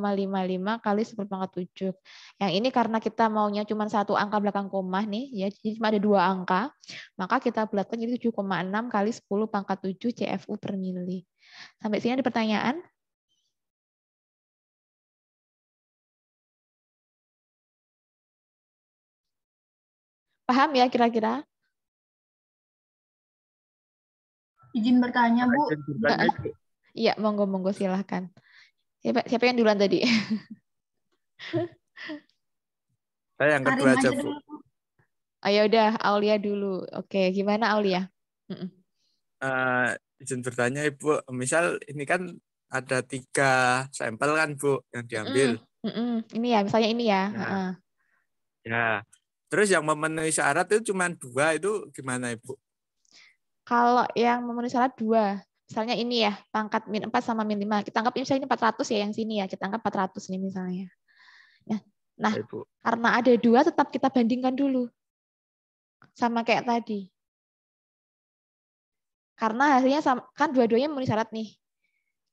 kali 10 pangkat 7. Yang ini karena kita maunya cuma satu angka belakang koma nih, ya, jadi cuma ada dua angka. Maka kita bulatkan jadi 7,6 kali 10 pangkat 7 CFU per mili. Sampai sini ada pertanyaan? Paham ya kira-kira? Izin bertanya, Bu. Iya, monggo-monggo silahkan. Siapa, ya, siapa yang duluan tadi? Saya yang kedua aja, Bu. Ayo ah, ya udah, Aulia dulu. Oke, gimana Aulia? Uh, izin bertanya Ibu, misal ini kan ada tiga sampel kan Bu yang diambil. Mm -mm. Ini ya, misalnya ini ya. Nah, -uh. Ya, Terus yang memenuhi syarat itu cuma dua itu gimana Ibu? Kalau yang memenuhi syarat dua, misalnya ini ya, pangkat min 4 sama min 5. Kita anggap misalnya ini 400 ya yang sini ya, kita anggap 400 ini misalnya. Ya. Nah, Ibu. karena ada dua tetap kita bandingkan dulu. Sama kayak tadi. Karena hasilnya sama, kan dua-duanya memenuhi syarat nih.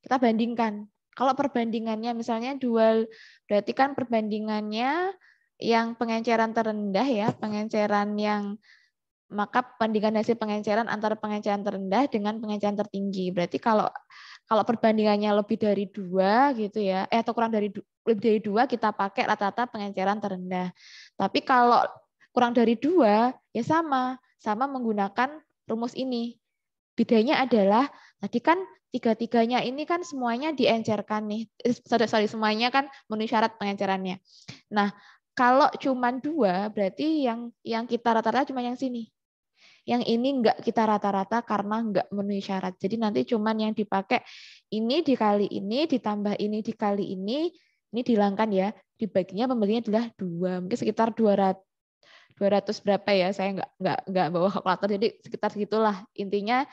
Kita bandingkan. Kalau perbandingannya misalnya dua, berarti kan perbandingannya yang pengenceran terendah ya, pengenceran yang maka perbandingan hasil pengenceran antara pengenceran terendah dengan pengenceran tertinggi. Berarti kalau kalau perbandingannya lebih dari dua gitu ya, eh atau kurang dari lebih dari dua kita pakai rata-rata pengenceran terendah. Tapi kalau kurang dari dua ya sama, sama menggunakan rumus ini. Bedanya adalah tadi kan tiga-tiganya ini kan semuanya diencerkan nih, eh, sorry, sorry semuanya kan memenuhi syarat pengencerannya. Nah kalau cuma dua, berarti yang yang kita rata-rata cuma yang sini. Yang ini enggak kita rata-rata karena enggak memenuhi syarat. Jadi nanti cuma yang dipakai ini dikali ini, ditambah ini dikali ini, ini dihilangkan ya. Dibaginya pembelinya adalah dua, mungkin sekitar 200 200 berapa ya, saya nggak nggak nggak bawa kalkulator, jadi sekitar segitulah intinya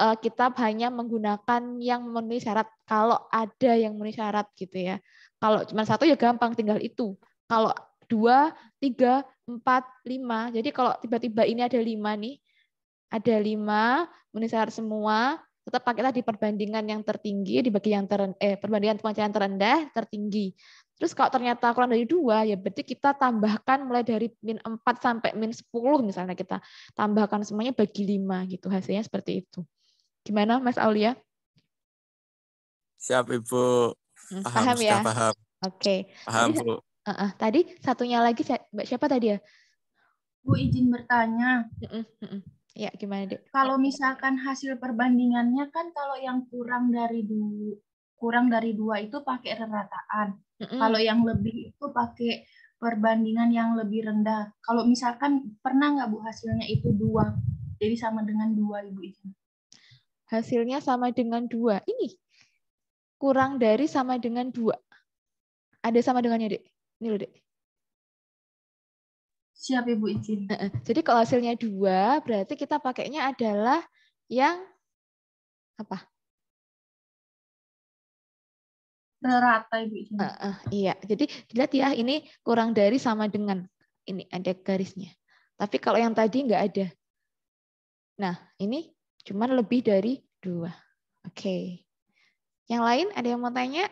eh, kita hanya menggunakan yang memenuhi syarat kalau ada yang memenuhi syarat gitu ya. Kalau cuma satu ya gampang tinggal itu. Kalau dua, tiga, empat, lima. Jadi kalau tiba-tiba ini ada lima nih, ada lima, menisar semua, tetap pakailah di perbandingan yang tertinggi dibagi yang ter, eh, perbandingan pencarian terendah tertinggi. Terus kalau ternyata kurang dari dua, ya berarti kita tambahkan mulai dari min empat sampai min sepuluh misalnya kita tambahkan semuanya bagi lima gitu. Hasilnya seperti itu. Gimana Mas Aulia? Siap Ibu. Hmm, paham, paham ya? Paham. Oke. Okay. Paham Bu uh-uh. tadi satunya lagi mbak siapa tadi ya Bu izin bertanya ya gimana deh kalau misalkan hasil perbandingannya kan kalau yang kurang dari dua kurang dari dua itu pakai rerataan kalau yang lebih itu pakai perbandingan yang lebih rendah kalau misalkan pernah nggak Bu hasilnya itu dua jadi sama dengan dua ibu izin hasilnya sama dengan dua ini kurang dari sama dengan dua ada sama dengannya dek ini loh, Dek. Siap, Ibu izin. Jadi kalau hasilnya dua, berarti kita pakainya adalah yang apa? Rata, Ibu izin. Uh, uh, iya, jadi dilihat ya, ini kurang dari sama dengan. Ini ada garisnya. Tapi kalau yang tadi nggak ada. Nah, ini cuman lebih dari dua. Oke. Okay. Yang lain ada yang mau tanya?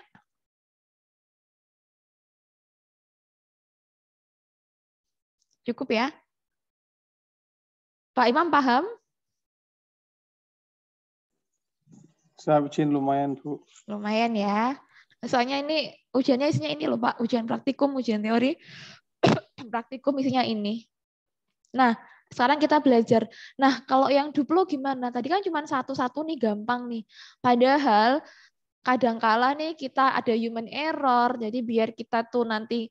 Cukup ya? Pak Imam paham? Saya ujian lumayan, Bu. Lumayan ya. Soalnya ini ujiannya isinya ini loh, Pak. Ujian praktikum, ujian teori. praktikum isinya ini. Nah, sekarang kita belajar. Nah, kalau yang duplo gimana? Tadi kan cuma satu-satu nih gampang nih. Padahal kadangkala nih kita ada human error, jadi biar kita tuh nanti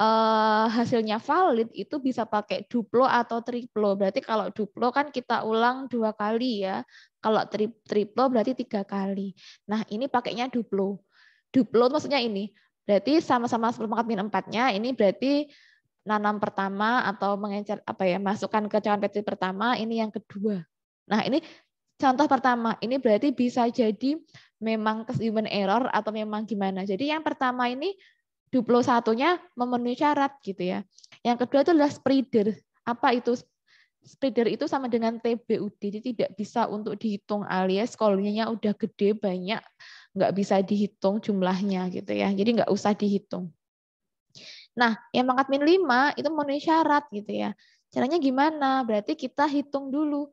uh, hasilnya valid itu bisa pakai duplo atau triplo. Berarti kalau duplo kan kita ulang dua kali ya. Kalau tri triplo berarti tiga kali. Nah ini pakainya duplo. Duplo maksudnya ini. Berarti sama-sama 10 pangkat min 4-nya ini berarti nanam pertama atau mengecer apa ya masukkan ke cawan petri pertama ini yang kedua. Nah ini contoh pertama ini berarti bisa jadi memang human error atau memang gimana. Jadi yang pertama ini 21-nya memenuhi syarat gitu ya. Yang kedua itu adalah spreader. Apa itu spreader itu sama dengan TBUD, jadi tidak bisa untuk dihitung alias kolomnya udah gede banyak, nggak bisa dihitung jumlahnya gitu ya. Jadi nggak usah dihitung. Nah, yang pangkat min 5 itu memenuhi syarat gitu ya. Caranya gimana? Berarti kita hitung dulu.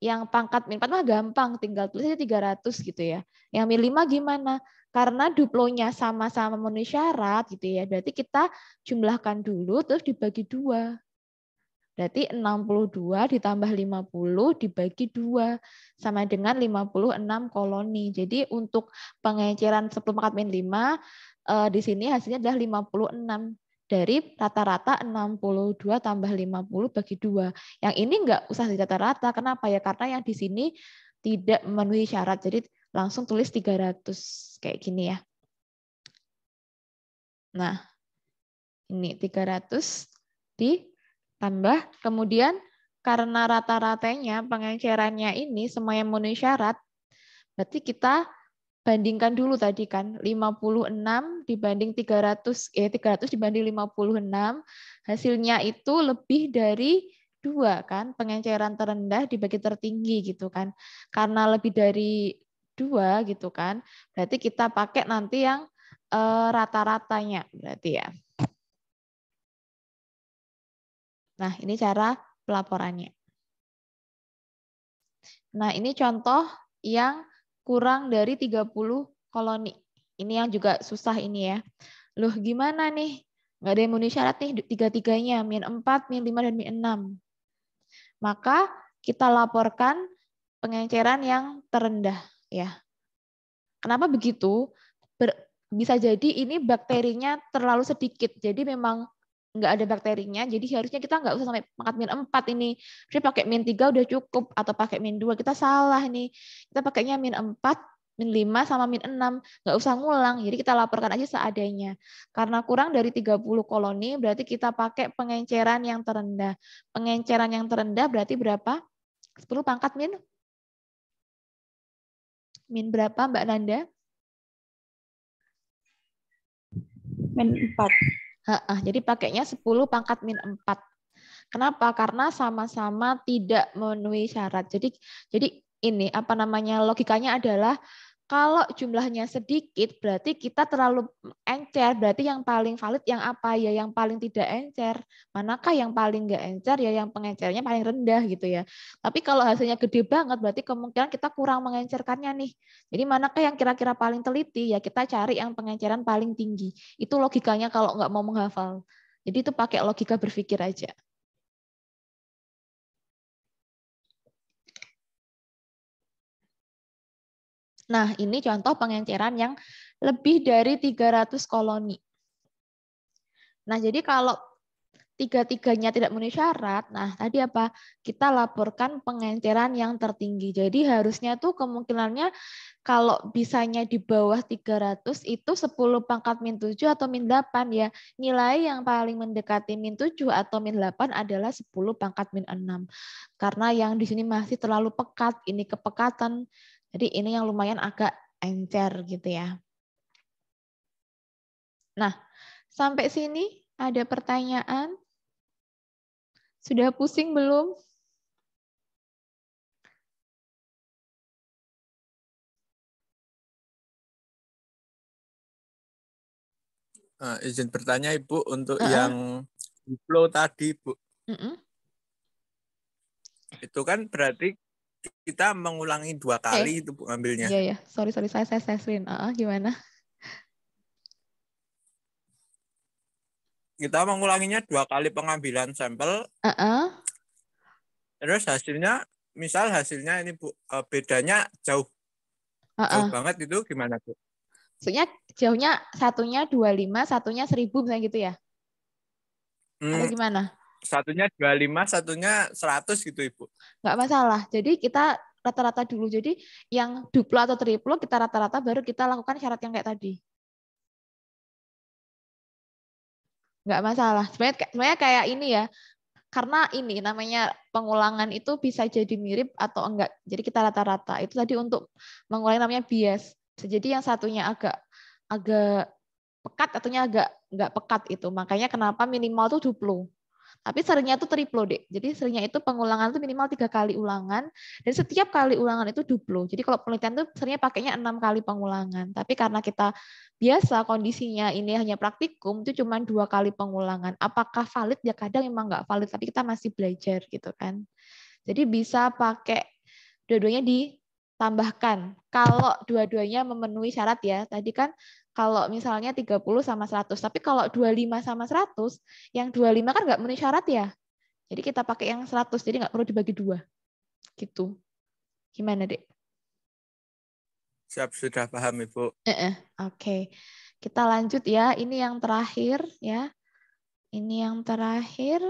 Yang pangkat min 4 mah gampang, tinggal tulis aja 300 gitu ya. Yang min 5 gimana? karena duplonya sama-sama memenuhi syarat gitu ya. Berarti kita jumlahkan dulu terus dibagi dua. Berarti 62 ditambah 50 dibagi 2 sama dengan 56 koloni. Jadi untuk pengeceran sepuluh pangkat min 5 eh, di sini hasilnya adalah 56 dari rata-rata 62 tambah 50 bagi 2. Yang ini enggak usah di rata-rata. Kenapa ya? Karena yang di sini tidak memenuhi syarat. Jadi langsung tulis 300 kayak gini ya. Nah, ini 300 ditambah kemudian karena rata-ratanya pengencerannya ini semuanya yang memenuhi syarat, berarti kita bandingkan dulu tadi kan 56 dibanding 300 eh 300 dibanding 56 hasilnya itu lebih dari dua kan pengenceran terendah dibagi tertinggi gitu kan karena lebih dari dua gitu kan. Berarti kita pakai nanti yang eh, rata-ratanya berarti ya. Nah, ini cara pelaporannya. Nah, ini contoh yang kurang dari 30 koloni. Ini yang juga susah ini ya. Loh, gimana nih? Nggak ada yang memenuhi syarat nih tiga-tiganya, min 4, min 5, dan min 6. Maka kita laporkan pengenceran yang terendah ya. Kenapa begitu? Ber, bisa jadi ini bakterinya terlalu sedikit. Jadi memang nggak ada bakterinya, jadi harusnya kita nggak usah sampai makan min 4 ini. Jadi pakai min 3 udah cukup, atau pakai min 2, kita salah nih. Kita pakainya min 4, min 5, sama min 6, nggak usah ngulang. Jadi kita laporkan aja seadanya. Karena kurang dari 30 koloni, berarti kita pakai pengenceran yang terendah. Pengenceran yang terendah berarti berapa? 10 pangkat min Min berapa Mbak Nanda? Min 4. Ha -ha, jadi pakainya 10 pangkat min 4. Kenapa? Karena sama-sama tidak memenuhi syarat. Jadi jadi ini apa namanya logikanya adalah kalau jumlahnya sedikit, berarti kita terlalu encer. Berarti yang paling valid yang apa ya? Yang paling tidak encer. Manakah yang paling nggak encer? Ya yang pengencernya paling rendah gitu ya. Tapi kalau hasilnya gede banget, berarti kemungkinan kita kurang mengencerkannya nih. Jadi manakah yang kira-kira paling teliti? Ya kita cari yang pengenceran paling tinggi. Itu logikanya kalau nggak mau menghafal. Jadi itu pakai logika berpikir aja. Nah, ini contoh pengenceran yang lebih dari 300 koloni. Nah, jadi kalau tiga-tiganya tidak memenuhi syarat, nah tadi apa? Kita laporkan pengenceran yang tertinggi. Jadi harusnya tuh kemungkinannya kalau bisanya di bawah 300 itu 10 pangkat min 7 atau min 8 ya. Nilai yang paling mendekati min 7 atau min 8 adalah 10 pangkat min 6. Karena yang di sini masih terlalu pekat, ini kepekatan jadi ini yang lumayan agak encer gitu ya. Nah, sampai sini ada pertanyaan? Sudah pusing belum? Uh, izin bertanya Ibu untuk uh -uh. yang flow tadi Bu. Uh -uh. Itu kan berarti kita mengulangi dua eh. kali okay. itu ambilnya. Iya yeah, ya, sorry sorry saya saya saya screen. Uh, gimana? Kita mengulanginya dua kali pengambilan sampel. Uh -uh. Terus hasilnya, misal hasilnya ini bu eh, bedanya jauh uh -uh. jauh banget itu gimana bu? Maksudnya jauhnya satunya lima satunya seribu misalnya gitu ya? Hmm, Atau gimana? satunya 25, satunya 100 gitu Ibu. Enggak masalah. Jadi kita rata-rata dulu. Jadi yang duplo atau triplo kita rata-rata baru kita lakukan syarat yang kayak tadi. Enggak masalah. Sebenarnya, kayak ini ya, karena ini namanya pengulangan itu bisa jadi mirip atau enggak. Jadi kita rata-rata. Itu tadi untuk mengulangi namanya bias. Jadi yang satunya agak agak pekat, satunya agak enggak pekat itu. Makanya kenapa minimal tuh duplo. Tapi seringnya itu triplo, deh. Jadi seringnya itu pengulangan itu minimal tiga kali ulangan, dan setiap kali ulangan itu duplo. Jadi kalau penelitian itu seringnya pakainya enam kali pengulangan. Tapi karena kita biasa kondisinya ini hanya praktikum, itu cuma dua kali pengulangan. Apakah valid? Ya kadang memang nggak valid, tapi kita masih belajar gitu kan. Jadi bisa pakai dua-duanya ditambahkan. Kalau dua-duanya memenuhi syarat ya, tadi kan kalau misalnya 30 sama 100. Tapi kalau 25 sama 100, yang 25 kan nggak memenuhi syarat ya. Jadi kita pakai yang 100, jadi nggak perlu dibagi dua. Gitu. Gimana, Dek? Siap, sudah paham, Ibu. Eh Oke. Okay. Kita lanjut ya. Ini yang terakhir ya. Ini yang terakhir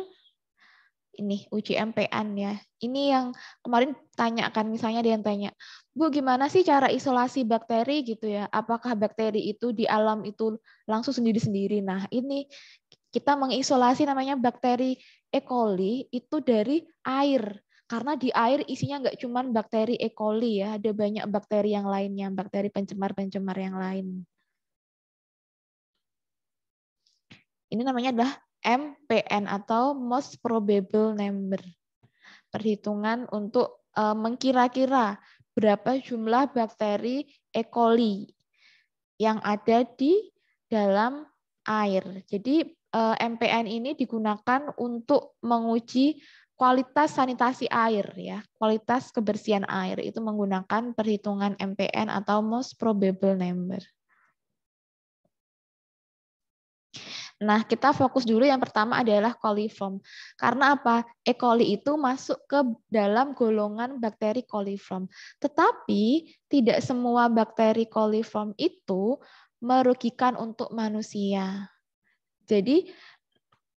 ini MPN ya. Ini yang kemarin tanya kan misalnya dia yang tanya, "Bu, gimana sih cara isolasi bakteri gitu ya? Apakah bakteri itu di alam itu langsung sendiri-sendiri?" Nah, ini kita mengisolasi namanya bakteri E. coli itu dari air karena di air isinya nggak cuma bakteri E. coli ya, ada banyak bakteri yang lainnya, bakteri pencemar-pencemar yang lain. Ini namanya adalah MPN atau most probable number. Perhitungan untuk uh, mengkira-kira berapa jumlah bakteri E. coli yang ada di dalam air. Jadi uh, eh, MPN ini digunakan untuk menguji kualitas sanitasi air ya, kualitas kebersihan air itu menggunakan perhitungan MPN atau most probable number. Nah, kita fokus dulu yang pertama adalah coliform. Karena apa? E. coli itu masuk ke dalam golongan bakteri coliform. Tetapi tidak semua bakteri coliform itu merugikan untuk manusia. Jadi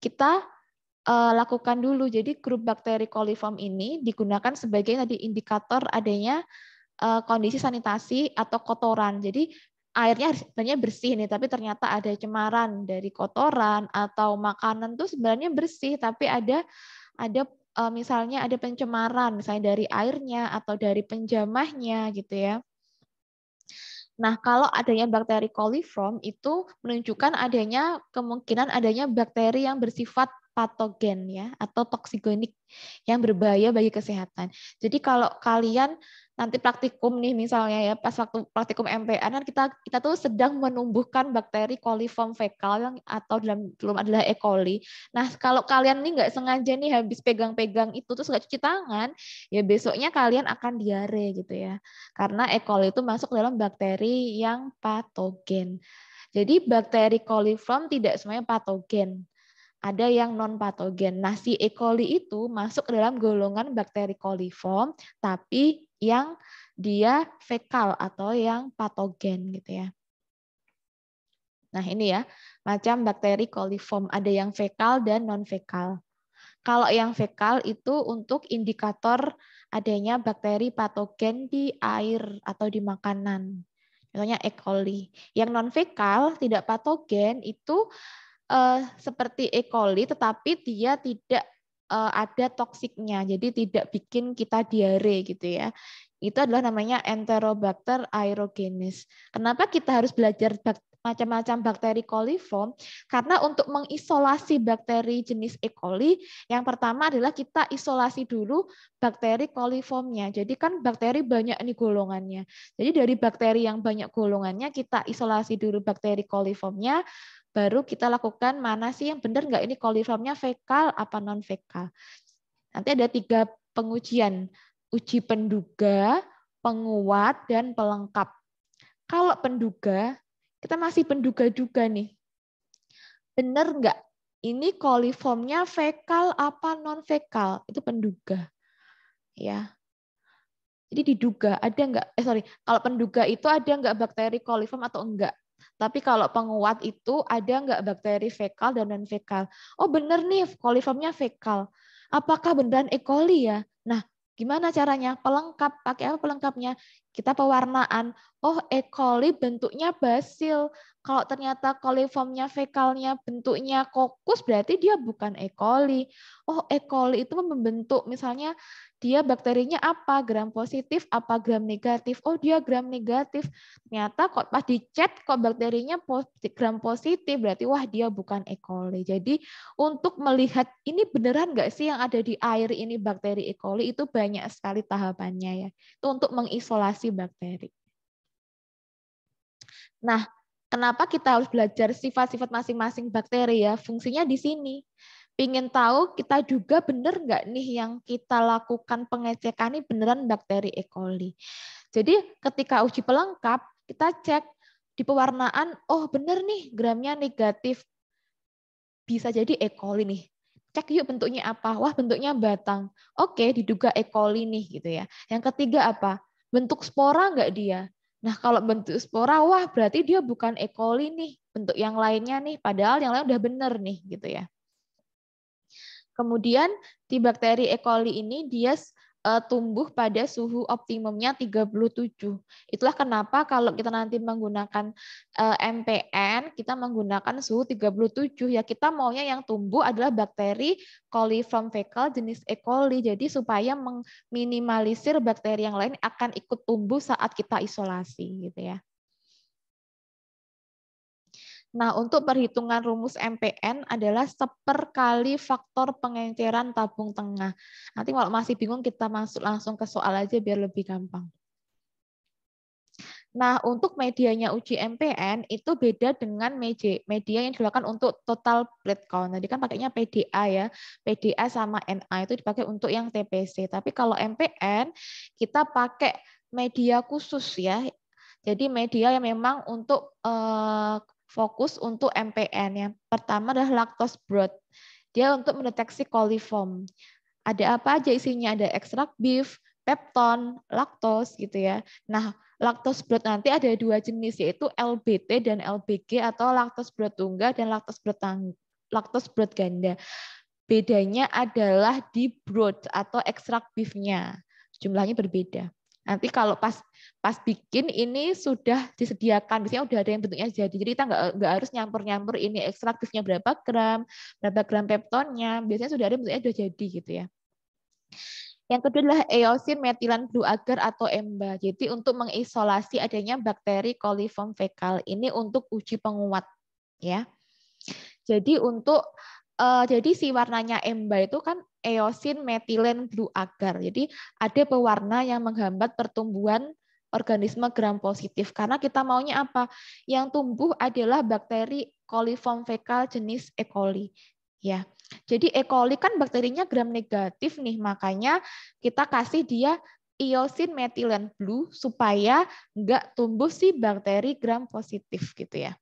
kita uh, lakukan dulu. Jadi grup bakteri coliform ini digunakan sebagai tadi indikator adanya uh, kondisi sanitasi atau kotoran. Jadi airnya sebenarnya bersih nih, tapi ternyata ada cemaran dari kotoran atau makanan tuh sebenarnya bersih, tapi ada ada eh, misalnya ada pencemaran, misalnya dari airnya atau dari penjamahnya gitu ya. Nah, kalau adanya bakteri coliform itu menunjukkan adanya kemungkinan adanya bakteri yang bersifat patogen ya atau toksigenik yang berbahaya bagi kesehatan. Jadi kalau kalian nanti praktikum nih misalnya ya pas waktu praktikum MPN kan kita kita tuh sedang menumbuhkan bakteri coliform fecal yang atau dalam belum adalah E. coli. Nah kalau kalian nih nggak sengaja nih habis pegang-pegang itu terus nggak cuci tangan ya besoknya kalian akan diare gitu ya karena E. coli itu masuk dalam bakteri yang patogen. Jadi bakteri coliform tidak semuanya patogen ada yang non patogen. Nah, si E. coli itu masuk dalam golongan bakteri coliform, tapi yang dia fekal atau yang patogen gitu ya. Nah ini ya, macam bakteri coliform Ada yang fekal dan non-fekal. Kalau yang fekal itu untuk indikator adanya bakteri patogen di air atau di makanan. Contohnya E. coli. Yang non-fekal, tidak patogen, itu eh, seperti E. coli, tetapi dia tidak uh, ada toksiknya, jadi tidak bikin kita diare gitu ya. Itu adalah namanya Enterobacter aerogenes. Kenapa kita harus belajar bak macam-macam bakteri coliform? Karena untuk mengisolasi bakteri jenis E. coli, yang pertama adalah kita isolasi dulu bakteri coliformnya. Jadi kan bakteri banyak nih golongannya. Jadi dari bakteri yang banyak golongannya kita isolasi dulu bakteri coliformnya baru kita lakukan mana sih yang benar nggak ini koliformnya fekal apa non fekal. Nanti ada tiga pengujian, uji penduga, penguat, dan pelengkap. Kalau penduga, kita masih penduga juga nih. Benar nggak ini koliformnya fekal apa non fekal? Itu penduga. Ya, jadi diduga ada nggak? Eh sorry, kalau penduga itu ada nggak bakteri koliform atau enggak? Tapi kalau penguat itu ada nggak bakteri fekal dan non fekal? Oh benar nih, koliformnya fekal. Apakah beneran E. coli ya? Nah, gimana caranya? Pelengkap, pakai apa pelengkapnya? Kita pewarnaan. Oh, E. coli bentuknya basil. Kalau ternyata koliformnya fekalnya bentuknya kokus, berarti dia bukan E. coli. Oh, E. coli itu membentuk misalnya dia bakterinya apa, gram positif apa gram negatif. Oh, dia gram negatif. Ternyata kok pas dicek kok bakterinya gram positif, berarti wah dia bukan E. coli. Jadi untuk melihat ini beneran nggak sih yang ada di air ini bakteri E. coli itu banyak sekali tahapannya ya. Itu untuk mengisolasi bakteri. Nah, kenapa kita harus belajar sifat-sifat masing-masing bakteri ya? Fungsinya di sini. Pingin tahu kita juga benar nggak nih yang kita lakukan pengecekan ini beneran bakteri E. coli. Jadi ketika uji pelengkap, kita cek di pewarnaan, oh bener nih gramnya negatif. Bisa jadi E. coli nih cek yuk bentuknya apa. Wah, bentuknya batang. Oke, diduga E. coli nih gitu ya. Yang ketiga apa? Bentuk spora nggak dia? Nah, kalau bentuk spora, wah berarti dia bukan E. coli nih. Bentuk yang lainnya nih, padahal yang lain udah bener nih gitu ya. Kemudian di bakteri E. coli ini dia eh, tumbuh pada suhu optimumnya 37. Itulah kenapa kalau kita nanti menggunakan eh, MPN, kita menggunakan suhu 37. Ya kita maunya yang tumbuh adalah bakteri coliform fecal jenis E. coli. Jadi supaya meminimalisir bakteri yang lain akan ikut tumbuh saat kita isolasi gitu ya. Nah, untuk perhitungan rumus MPN adalah seper kali faktor pengenceran tabung tengah. Nanti kalau masih bingung kita masuk langsung ke soal aja biar lebih gampang. Nah, untuk medianya uji MPN itu beda dengan media yang dilakukan untuk total plate count. Tadi kan pakainya PDA ya. PDA sama NA itu dipakai untuk yang TPC. Tapi kalau MPN kita pakai media khusus ya. Jadi media yang memang untuk eh, fokus untuk MPN. Yang pertama adalah lactose broth. Dia untuk mendeteksi coliform. Ada apa aja isinya? Ada ekstrak beef, pepton, lactose gitu ya. Nah, lactose broth nanti ada dua jenis yaitu LBT dan LBG atau lactose broth tunggal dan lactose broth laktos broth ganda. Bedanya adalah di broth atau ekstrak beefnya. Jumlahnya berbeda. Nanti kalau pas pas bikin ini sudah disediakan, biasanya udah ada yang bentuknya jadi. Jadi kita nggak nggak harus nyampur-nyampur ini ekstraktifnya berapa gram, berapa gram peptonnya. Biasanya sudah ada bentuknya sudah jadi gitu ya. Yang kedua adalah eosin metilan blue agar atau EMBA. Jadi untuk mengisolasi adanya bakteri coliform fecal Ini untuk uji penguat ya. Jadi untuk uh, jadi si warnanya EMBA itu kan eosin metilen agar, Jadi ada pewarna yang menghambat pertumbuhan organisme gram positif karena kita maunya apa? Yang tumbuh adalah bakteri coliform fecal jenis E. coli. Ya. Jadi E. coli kan bakterinya gram negatif nih, makanya kita kasih dia Eosin metilen blue supaya nggak tumbuh si bakteri gram positif gitu ya.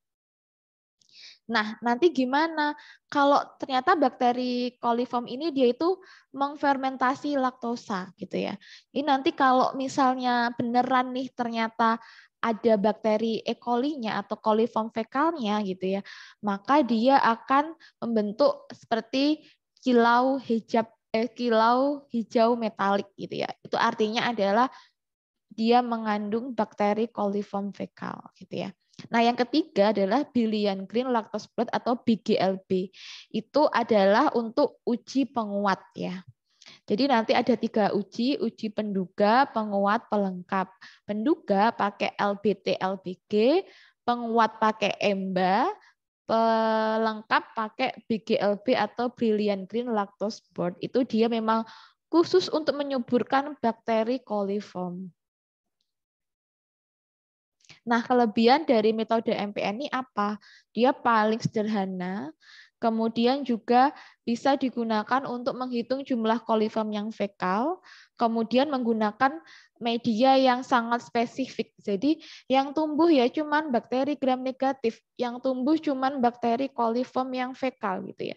Nah, nanti gimana kalau ternyata bakteri coliform ini dia itu mengfermentasi laktosa gitu ya. Ini nanti kalau misalnya beneran nih ternyata ada bakteri E. coli-nya atau koliform fekalnya gitu ya, maka dia akan membentuk seperti kilau hijab eh, kilau hijau metalik gitu ya. Itu artinya adalah dia mengandung bakteri coliform fekal gitu ya. Nah, yang ketiga adalah Billion Green Lactose Blood atau BGLB. Itu adalah untuk uji penguat ya. Jadi nanti ada tiga uji, uji penduga, penguat, pelengkap. Penduga pakai LBT, LBG, penguat pakai EMBA, pelengkap pakai BGLB atau Brilliant Green Lactose Board. Itu dia memang khusus untuk menyuburkan bakteri coliform. Nah, kelebihan dari metode MPN ini apa? Dia paling sederhana, kemudian juga bisa digunakan untuk menghitung jumlah koliform yang fekal, kemudian menggunakan media yang sangat spesifik. Jadi yang tumbuh ya cuman bakteri gram negatif, yang tumbuh cuman bakteri koliform yang fekal gitu ya.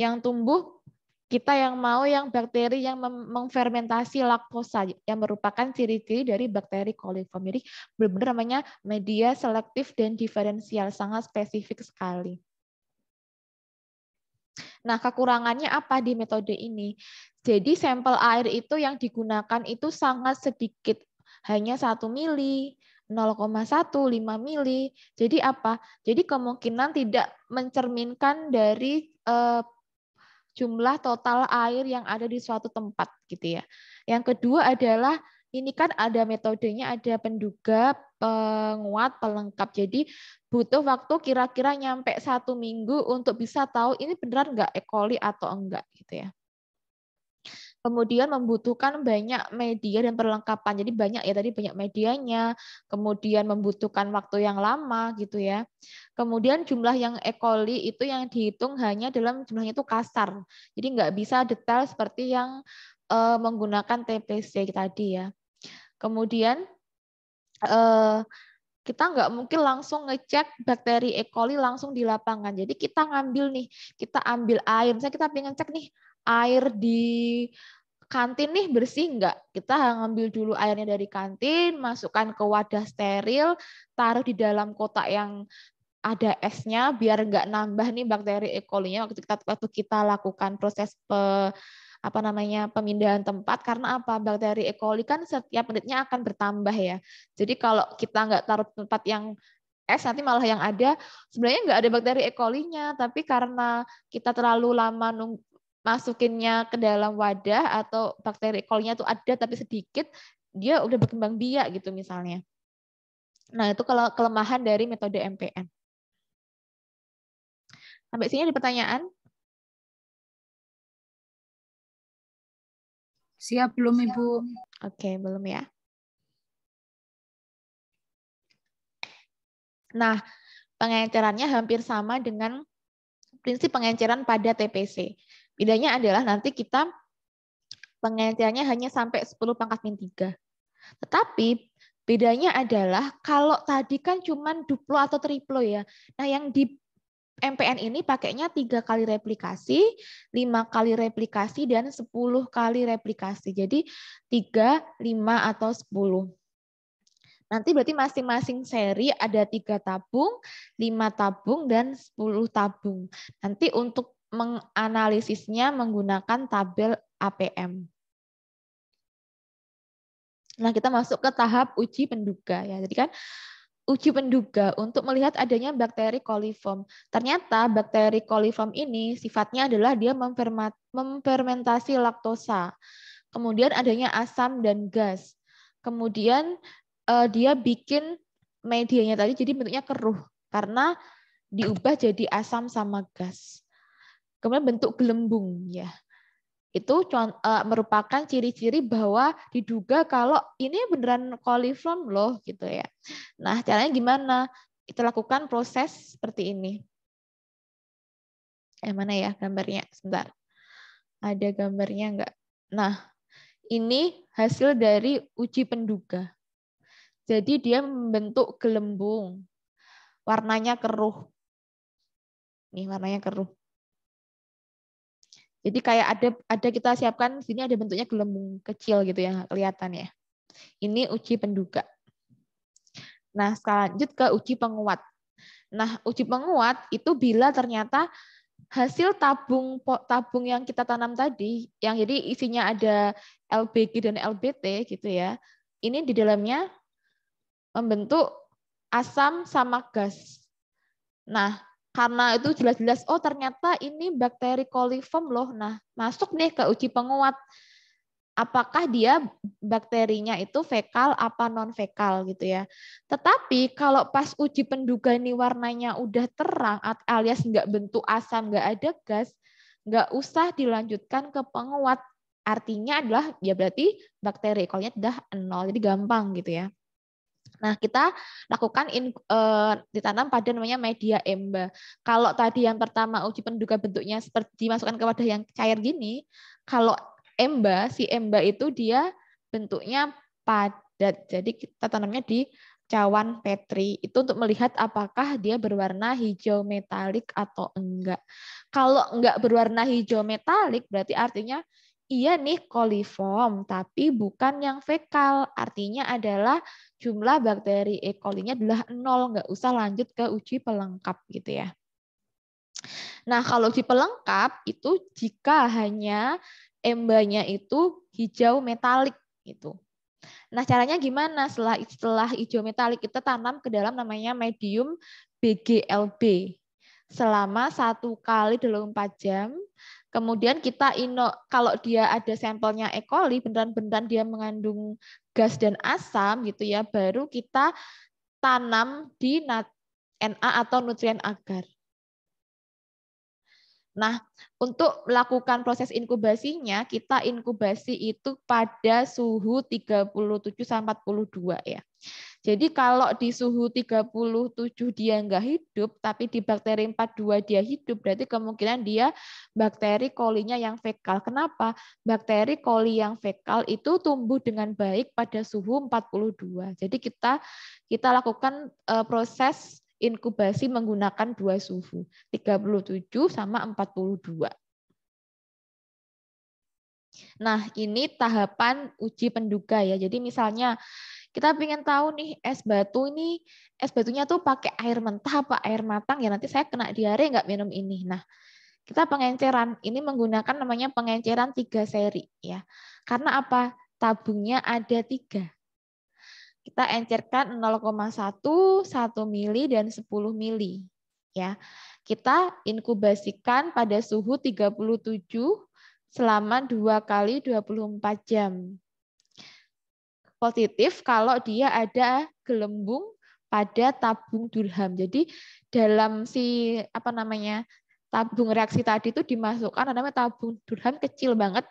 Yang tumbuh kita yang mau yang bakteri yang mengfermentasi laktosa yang merupakan ciri-ciri dari bakteri coliform. Jadi benar-benar namanya media selektif dan diferensial, sangat spesifik sekali. Nah, kekurangannya apa di metode ini? Jadi sampel air itu yang digunakan itu sangat sedikit, hanya 1 mili, 0,1, 5 mili. Jadi apa? Jadi kemungkinan tidak mencerminkan dari eh, jumlah total air yang ada di suatu tempat gitu ya. Yang kedua adalah ini kan ada metodenya ada penduga, penguat, pelengkap. Jadi butuh waktu kira-kira nyampe satu minggu untuk bisa tahu ini beneran enggak E. coli atau enggak gitu ya kemudian membutuhkan banyak media dan perlengkapan. Jadi banyak ya tadi banyak medianya, kemudian membutuhkan waktu yang lama gitu ya. Kemudian jumlah yang ekoli itu yang dihitung hanya dalam jumlahnya itu kasar. Jadi nggak bisa detail seperti yang uh, menggunakan TPC tadi ya. Kemudian eh, kita nggak mungkin langsung ngecek bakteri E. coli langsung di lapangan. Jadi kita ngambil nih, kita ambil air. Misalnya kita pengen cek nih air di kantin nih bersih enggak? Kita ngambil dulu airnya dari kantin, masukkan ke wadah steril, taruh di dalam kotak yang ada esnya biar enggak nambah nih bakteri E. coli-nya waktu kita waktu kita lakukan proses pe, apa namanya pemindahan tempat karena apa bakteri E. coli kan setiap menitnya akan bertambah ya. Jadi kalau kita enggak taruh tempat yang es nanti malah yang ada sebenarnya enggak ada bakteri E. coli-nya tapi karena kita terlalu lama nunggu masukinnya ke dalam wadah atau bakteri kolnya tuh ada tapi sedikit dia udah berkembang biak gitu misalnya. Nah, itu kalau kelemahan dari metode MPN. Sampai sini ada pertanyaan? Siap belum, Ibu? Oke, belum ya. Nah, pengencerannya hampir sama dengan prinsip pengenceran pada TPC. Bedanya adalah nanti kita pengertiannya hanya sampai 10 pangkat min 3. Tetapi bedanya adalah kalau tadi kan cuma duplo atau triplo ya. Nah yang di MPN ini pakainya tiga kali replikasi, lima kali replikasi, dan 10 kali replikasi. Jadi 3, 5, atau 10. Nanti berarti masing-masing seri ada tiga tabung, lima tabung, dan 10 tabung. Nanti untuk menganalisisnya menggunakan tabel APM. Nah, kita masuk ke tahap uji penduga ya. Jadi kan uji penduga untuk melihat adanya bakteri koliform. Ternyata bakteri koliform ini sifatnya adalah dia memfermentasi laktosa. Kemudian adanya asam dan gas. Kemudian eh, dia bikin medianya tadi jadi bentuknya keruh karena diubah jadi asam sama gas. Kemudian bentuk gelembung ya. Itu e, merupakan ciri-ciri bahwa diduga kalau ini beneran coliform loh gitu ya. Nah, caranya gimana? kita lakukan proses seperti ini. Eh mana ya gambarnya? Sebentar. Ada gambarnya enggak? Nah, ini hasil dari uji penduga. Jadi dia membentuk gelembung. Warnanya keruh. Nih warnanya keruh. Jadi kayak ada ada kita siapkan sini ada bentuknya gelembung kecil gitu ya kelihatan ya. Ini uji penduga. Nah, sekarang lanjut ke uji penguat. Nah, uji penguat itu bila ternyata hasil tabung tabung yang kita tanam tadi yang jadi isinya ada LBG dan LBT gitu ya. Ini di dalamnya membentuk asam sama gas. Nah, karena itu jelas-jelas oh ternyata ini bakteri coliform loh. Nah, masuk nih ke uji penguat apakah dia bakterinya itu fekal apa non fekal gitu ya. Tetapi kalau pas uji penduga ini warnanya udah terang alias nggak bentuk asam nggak ada gas, nggak usah dilanjutkan ke penguat. Artinya adalah ya berarti bakteri kolnya udah sudah nol, jadi gampang gitu ya. Nah, kita lakukan in, uh, ditanam pada namanya media emba. Kalau tadi yang pertama uji penduga bentuknya seperti dimasukkan ke wadah yang cair gini, kalau emba, si emba itu dia bentuknya padat. Jadi kita tanamnya di cawan petri. Itu untuk melihat apakah dia berwarna hijau metalik atau enggak. Kalau enggak berwarna hijau metalik berarti artinya Iya nih koliform, tapi bukan yang fekal. Artinya adalah jumlah bakteri E. coli-nya adalah nol, nggak usah lanjut ke uji pelengkap gitu ya. Nah, kalau uji pelengkap itu jika hanya embanya itu hijau metalik gitu. Nah, caranya gimana? Setelah setelah hijau metalik kita tanam ke dalam namanya medium BGLB selama satu kali empat jam Kemudian kita ino, kalau dia ada sampelnya E. coli, beneran-beneran dia mengandung gas dan asam gitu ya, baru kita tanam di NA atau nutrien agar. Nah, untuk melakukan proses inkubasinya, kita inkubasi itu pada suhu 37 42 ya. Jadi kalau di suhu 37 dia nggak hidup, tapi di bakteri 42 dia hidup, berarti kemungkinan dia bakteri kolinya yang fekal. Kenapa? Bakteri koli yang fekal itu tumbuh dengan baik pada suhu 42. Jadi kita kita lakukan eh, proses inkubasi menggunakan dua suhu, 37 sama 42. Nah, ini tahapan uji penduga ya. Jadi misalnya kita pengen tahu nih es batu ini es batunya tuh pakai air mentah apa air matang ya nanti saya kena diare nggak minum ini. Nah, kita pengenceran ini menggunakan namanya pengenceran tiga seri ya. Karena apa? Tabungnya ada tiga. Kita encerkan 0,1, 1 mili dan 10 mili ya. Kita inkubasikan pada suhu 37 selama 2 kali 24 jam positif kalau dia ada gelembung pada tabung durham. Jadi dalam si apa namanya tabung reaksi tadi itu dimasukkan namanya tabung durham kecil banget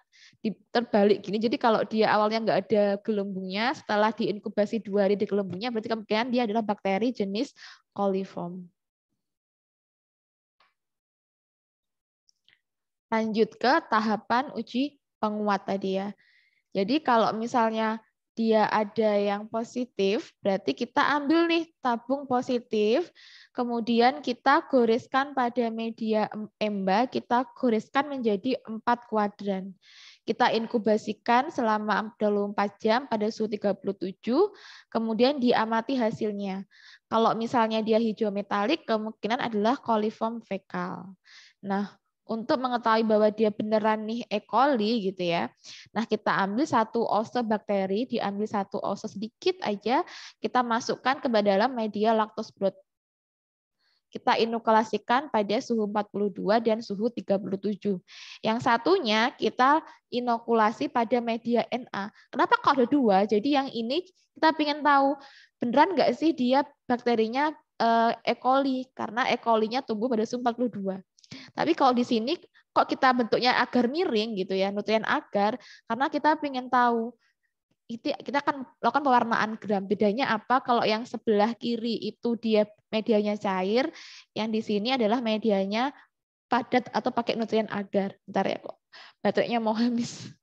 terbalik gini. Jadi kalau dia awalnya nggak ada gelembungnya, setelah diinkubasi dua hari di gelembungnya, berarti kemungkinan dia adalah bakteri jenis coliform. Lanjut ke tahapan uji penguat tadi ya. Jadi kalau misalnya dia ada yang positif, berarti kita ambil nih tabung positif, kemudian kita goreskan pada media emba, kita goreskan menjadi empat kuadran. Kita inkubasikan selama 24 jam pada suhu 37, kemudian diamati hasilnya. Kalau misalnya dia hijau metalik, kemungkinan adalah coliform fekal. Nah, untuk mengetahui bahwa dia beneran nih E. coli gitu ya. Nah, kita ambil satu ose bakteri, diambil satu ose sedikit aja, kita masukkan ke dalam media lactose blood. Kita inokulasikan pada suhu 42 dan suhu 37. Yang satunya kita inokulasi pada media NA. Kenapa kok ada dua? Jadi yang ini kita ingin tahu beneran nggak sih dia bakterinya eh, E. coli karena E. coli-nya tumbuh pada suhu 42. Tapi kalau di sini kok kita bentuknya agar miring gitu ya, nutrien agar, karena kita ingin tahu itu kita akan lakukan pewarnaan gram. Bedanya apa? Kalau yang sebelah kiri itu dia medianya cair, yang di sini adalah medianya padat atau pakai nutrien agar. Bentar ya kok, baterainya mau habis.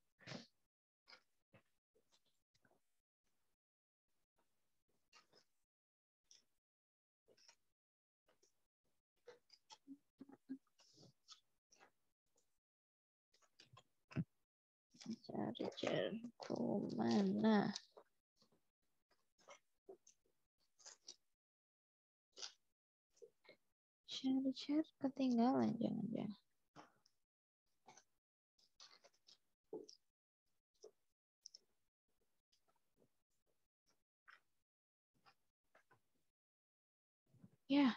Charger mana? Charger ketinggalan jangan-jangan. Ya,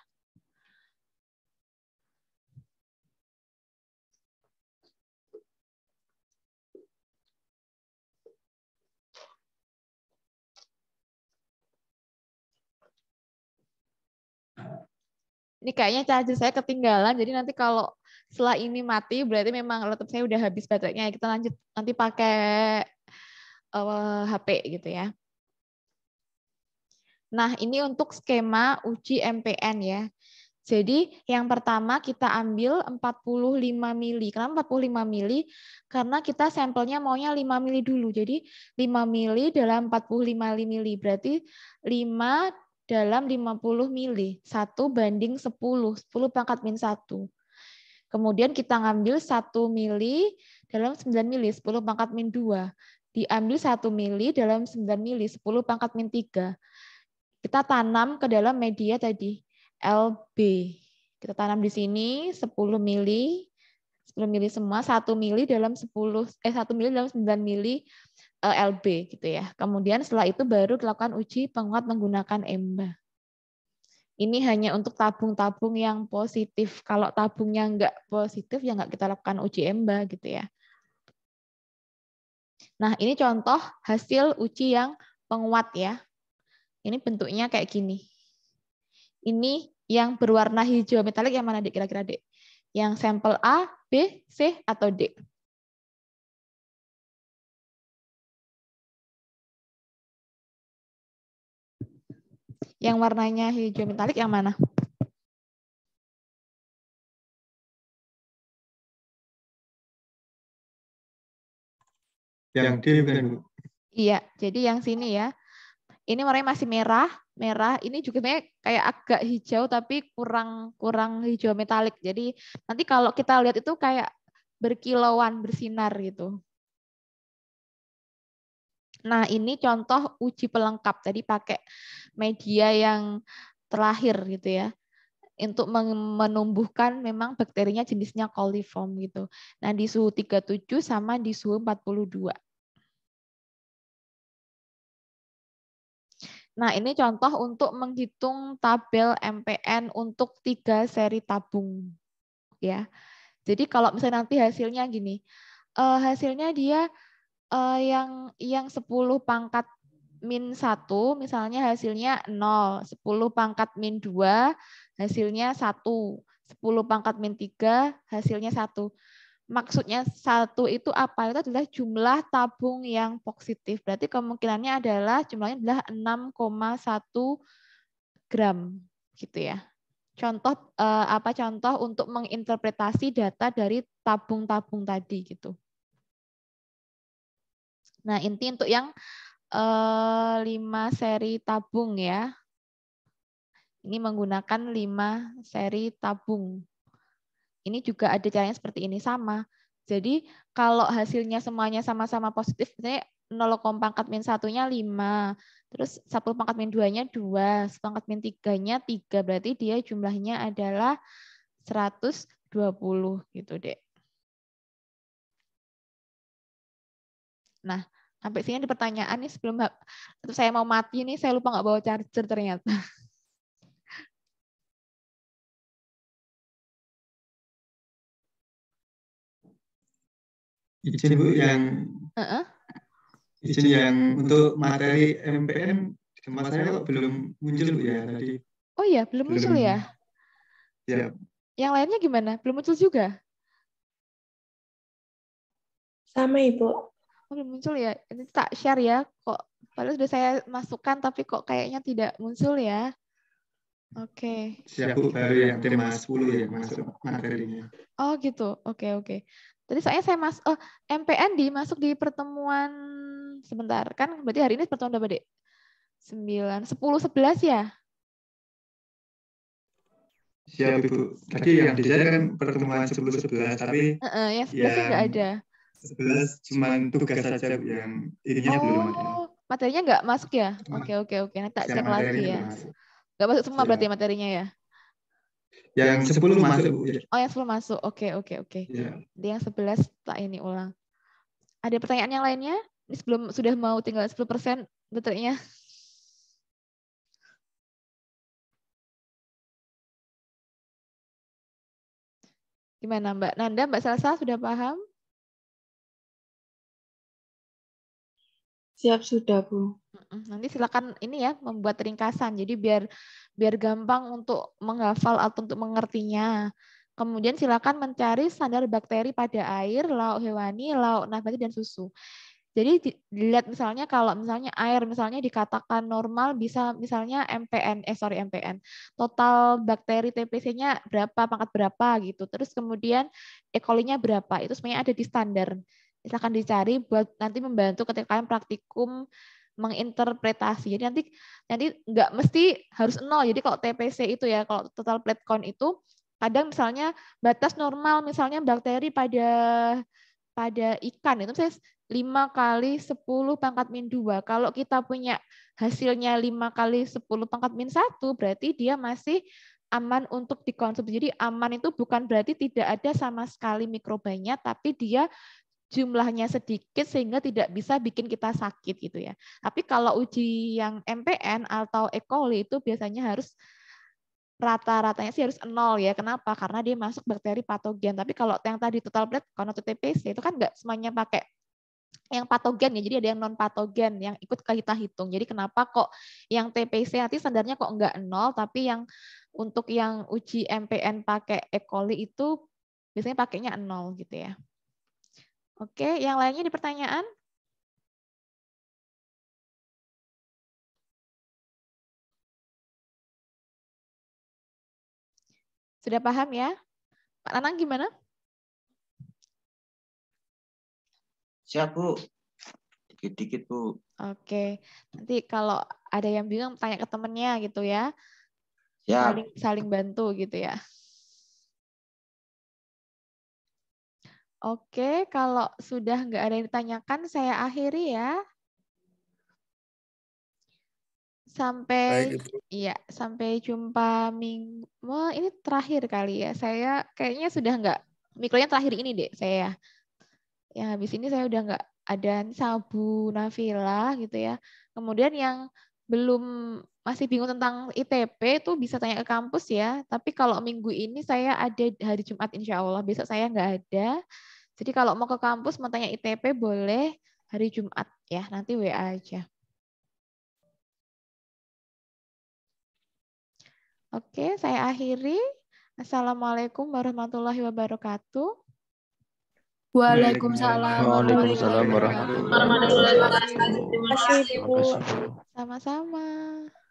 ini kayaknya charger saya ketinggalan jadi nanti kalau setelah ini mati berarti memang laptop saya udah habis baterainya kita lanjut nanti pakai uh, eh, HP gitu ya nah ini untuk skema uji MPN ya jadi yang pertama kita ambil 45 mili. Kenapa 45 mili? Karena kita sampelnya maunya 5 mili dulu. Jadi 5 mili dalam 45 mili. Berarti 5 dalam 50 mili, 1 banding 10, 10 pangkat min 1. Kemudian kita ngambil 1 mili dalam 9 mili, 10 pangkat min 2. Diambil 1 mili dalam 9 mili, 10 pangkat min 3. Kita tanam ke dalam media tadi, LB. Kita tanam di sini 10 mili 10 mili semua, 1 mili dalam 10 eh 1 mili dalam 9 mili eh, LB gitu ya. Kemudian setelah itu baru dilakukan uji penguat menggunakan EMBA. Ini hanya untuk tabung-tabung yang positif. Kalau tabungnya enggak positif ya enggak kita lakukan uji EMBA gitu ya. Nah, ini contoh hasil uji yang penguat ya. Ini bentuknya kayak gini. Ini yang berwarna hijau metalik yang mana Dik kira-kira Dik? yang sampel A, B, C, atau D. Yang warnanya hijau metalik yang mana? Yang D, Iya, jadi yang sini ya ini warnanya masih merah, merah. Ini juga sebenarnya kayak agak hijau tapi kurang kurang hijau metalik. Jadi nanti kalau kita lihat itu kayak berkilauan bersinar gitu. Nah, ini contoh uji pelengkap. Tadi pakai media yang terakhir gitu ya untuk menumbuhkan memang bakterinya jenisnya coliform gitu. Nah, di suhu 37 sama di suhu 42. Nah, ini contoh untuk menghitung tabel MPN untuk tiga seri tabung. ya. Jadi kalau misalnya nanti hasilnya gini, uh, hasilnya dia uh, yang yang 10 pangkat min 1, misalnya hasilnya 0. 10 pangkat min 2, hasilnya 1. 10 pangkat min 3, hasilnya 1 maksudnya satu itu apa? Itu adalah jumlah tabung yang positif. Berarti kemungkinannya adalah jumlahnya adalah 6,1 gram gitu ya. Contoh eh, apa contoh untuk menginterpretasi data dari tabung-tabung tadi gitu. Nah, inti untuk yang eh, 5 seri tabung ya. Ini menggunakan 5 seri tabung ini juga ada caranya seperti ini sama. Jadi kalau hasilnya semuanya sama-sama positif, misalnya 0 pangkat min satunya 5, terus 10 pangkat min 2-nya 2, 1 pangkat min 3-nya 3, berarti dia jumlahnya adalah 120 gitu, deh. Nah, sampai sini ada pertanyaan nih sebelum saya mau mati nih, saya lupa nggak bawa charger ternyata. izin Bu yang uh-uh. izin yang untuk materi MPM tempat saya kok belum muncul Bu ya tadi. Oh iya, belum, belum muncul ya? Ya. Yang lainnya gimana? Belum muncul juga? Sama Ibu. Oh, belum muncul ya? Ini tak share ya kok. Padahal sudah saya masukkan tapi kok kayaknya tidak muncul ya. Oke. Okay. Siap Bu, baru yang tema 10 ya masuk materinya. Oh gitu, oke okay, oke. Okay tadi soalnya saya mas oh, MPN dimasuk di pertemuan sebentar kan berarti hari ini pertemuan berapa dek? sembilan sepuluh sebelas ya? Siap Ibu. Tadi yang dijadikan kan pertemuan sepuluh 11 tapi uh -uh, ya, yang nggak ada. 11 cuma tugas saja yang ininya oh, belum ada. Materinya nggak masuk ya? Oke, oke, oke. Nanti tak cek lagi ya. Nggak masuk semua berarti materinya ya? Yang 10 masuk. Iya. Oh, yang 10 masuk. Oke, okay, oke, okay, oke. Okay. Iya. Yeah. Dia yang sebelas tak ini ulang. Ada pertanyaan yang lainnya? Ini sebelum sudah mau tinggal 10% baterainya. Gimana Mbak Nanda, Mbak Salsa sudah paham? Siap sudah, Bu. Nanti silakan ini ya membuat ringkasan. Jadi biar biar gampang untuk menghafal atau untuk mengertinya. Kemudian silakan mencari standar bakteri pada air, lauk hewani, lauk nabati dan susu. Jadi dilihat misalnya kalau misalnya air misalnya dikatakan normal bisa misalnya MPN eh sorry MPN total bakteri TPC-nya berapa pangkat berapa gitu terus kemudian E. coli-nya berapa itu sebenarnya ada di standar silahkan dicari buat nanti membantu ketika kalian praktikum menginterpretasi. Jadi nanti nanti nggak mesti harus nol. Jadi kalau TPC itu ya, kalau total plate count itu kadang misalnya batas normal misalnya bakteri pada pada ikan itu saya 5 kali 10 pangkat min 2. Kalau kita punya hasilnya 5 kali 10 pangkat min 1, berarti dia masih aman untuk dikonsumsi. Jadi aman itu bukan berarti tidak ada sama sekali mikrobanya, tapi dia jumlahnya sedikit sehingga tidak bisa bikin kita sakit gitu ya. Tapi kalau uji yang MPN atau E. coli itu biasanya harus rata-ratanya sih harus nol ya. Kenapa? Karena dia masuk bakteri patogen. Tapi kalau yang tadi total blood atau TPC itu kan nggak semuanya pakai yang patogen ya. Jadi ada yang non patogen yang ikut ke kita hitung. Jadi kenapa kok yang TPC nanti standarnya kok nggak nol, tapi yang untuk yang uji MPN pakai E. coli itu biasanya pakainya nol gitu ya. Oke, yang lainnya di pertanyaan? Sudah paham ya? Pak Nanang gimana? Siap, Bu. Dikit-dikit, Bu. Oke. Nanti kalau ada yang bingung, tanya ke temennya gitu ya. Saling, saling bantu gitu ya. Oke, kalau sudah nggak ada yang ditanyakan, saya akhiri ya. Sampai Baik, iya, sampai jumpa minggu. Wah, ini terakhir kali ya. Saya kayaknya sudah nggak mikronya terakhir ini deh saya. Yang habis ini saya udah nggak ada Sabu Nafila gitu ya. Kemudian yang belum masih bingung tentang ITP itu bisa tanya ke kampus ya. Tapi kalau minggu ini saya ada hari Jumat insya Allah. Besok saya nggak ada. Jadi kalau mau ke kampus mau tanya ITP boleh hari Jumat ya, nanti WA aja. Oke, saya akhiri. Assalamualaikum warahmatullahi wabarakatuh. Waalaikumsalam, Waalaikumsalam warahmatullahi wabarakatuh. Terima kasih, Sama-sama.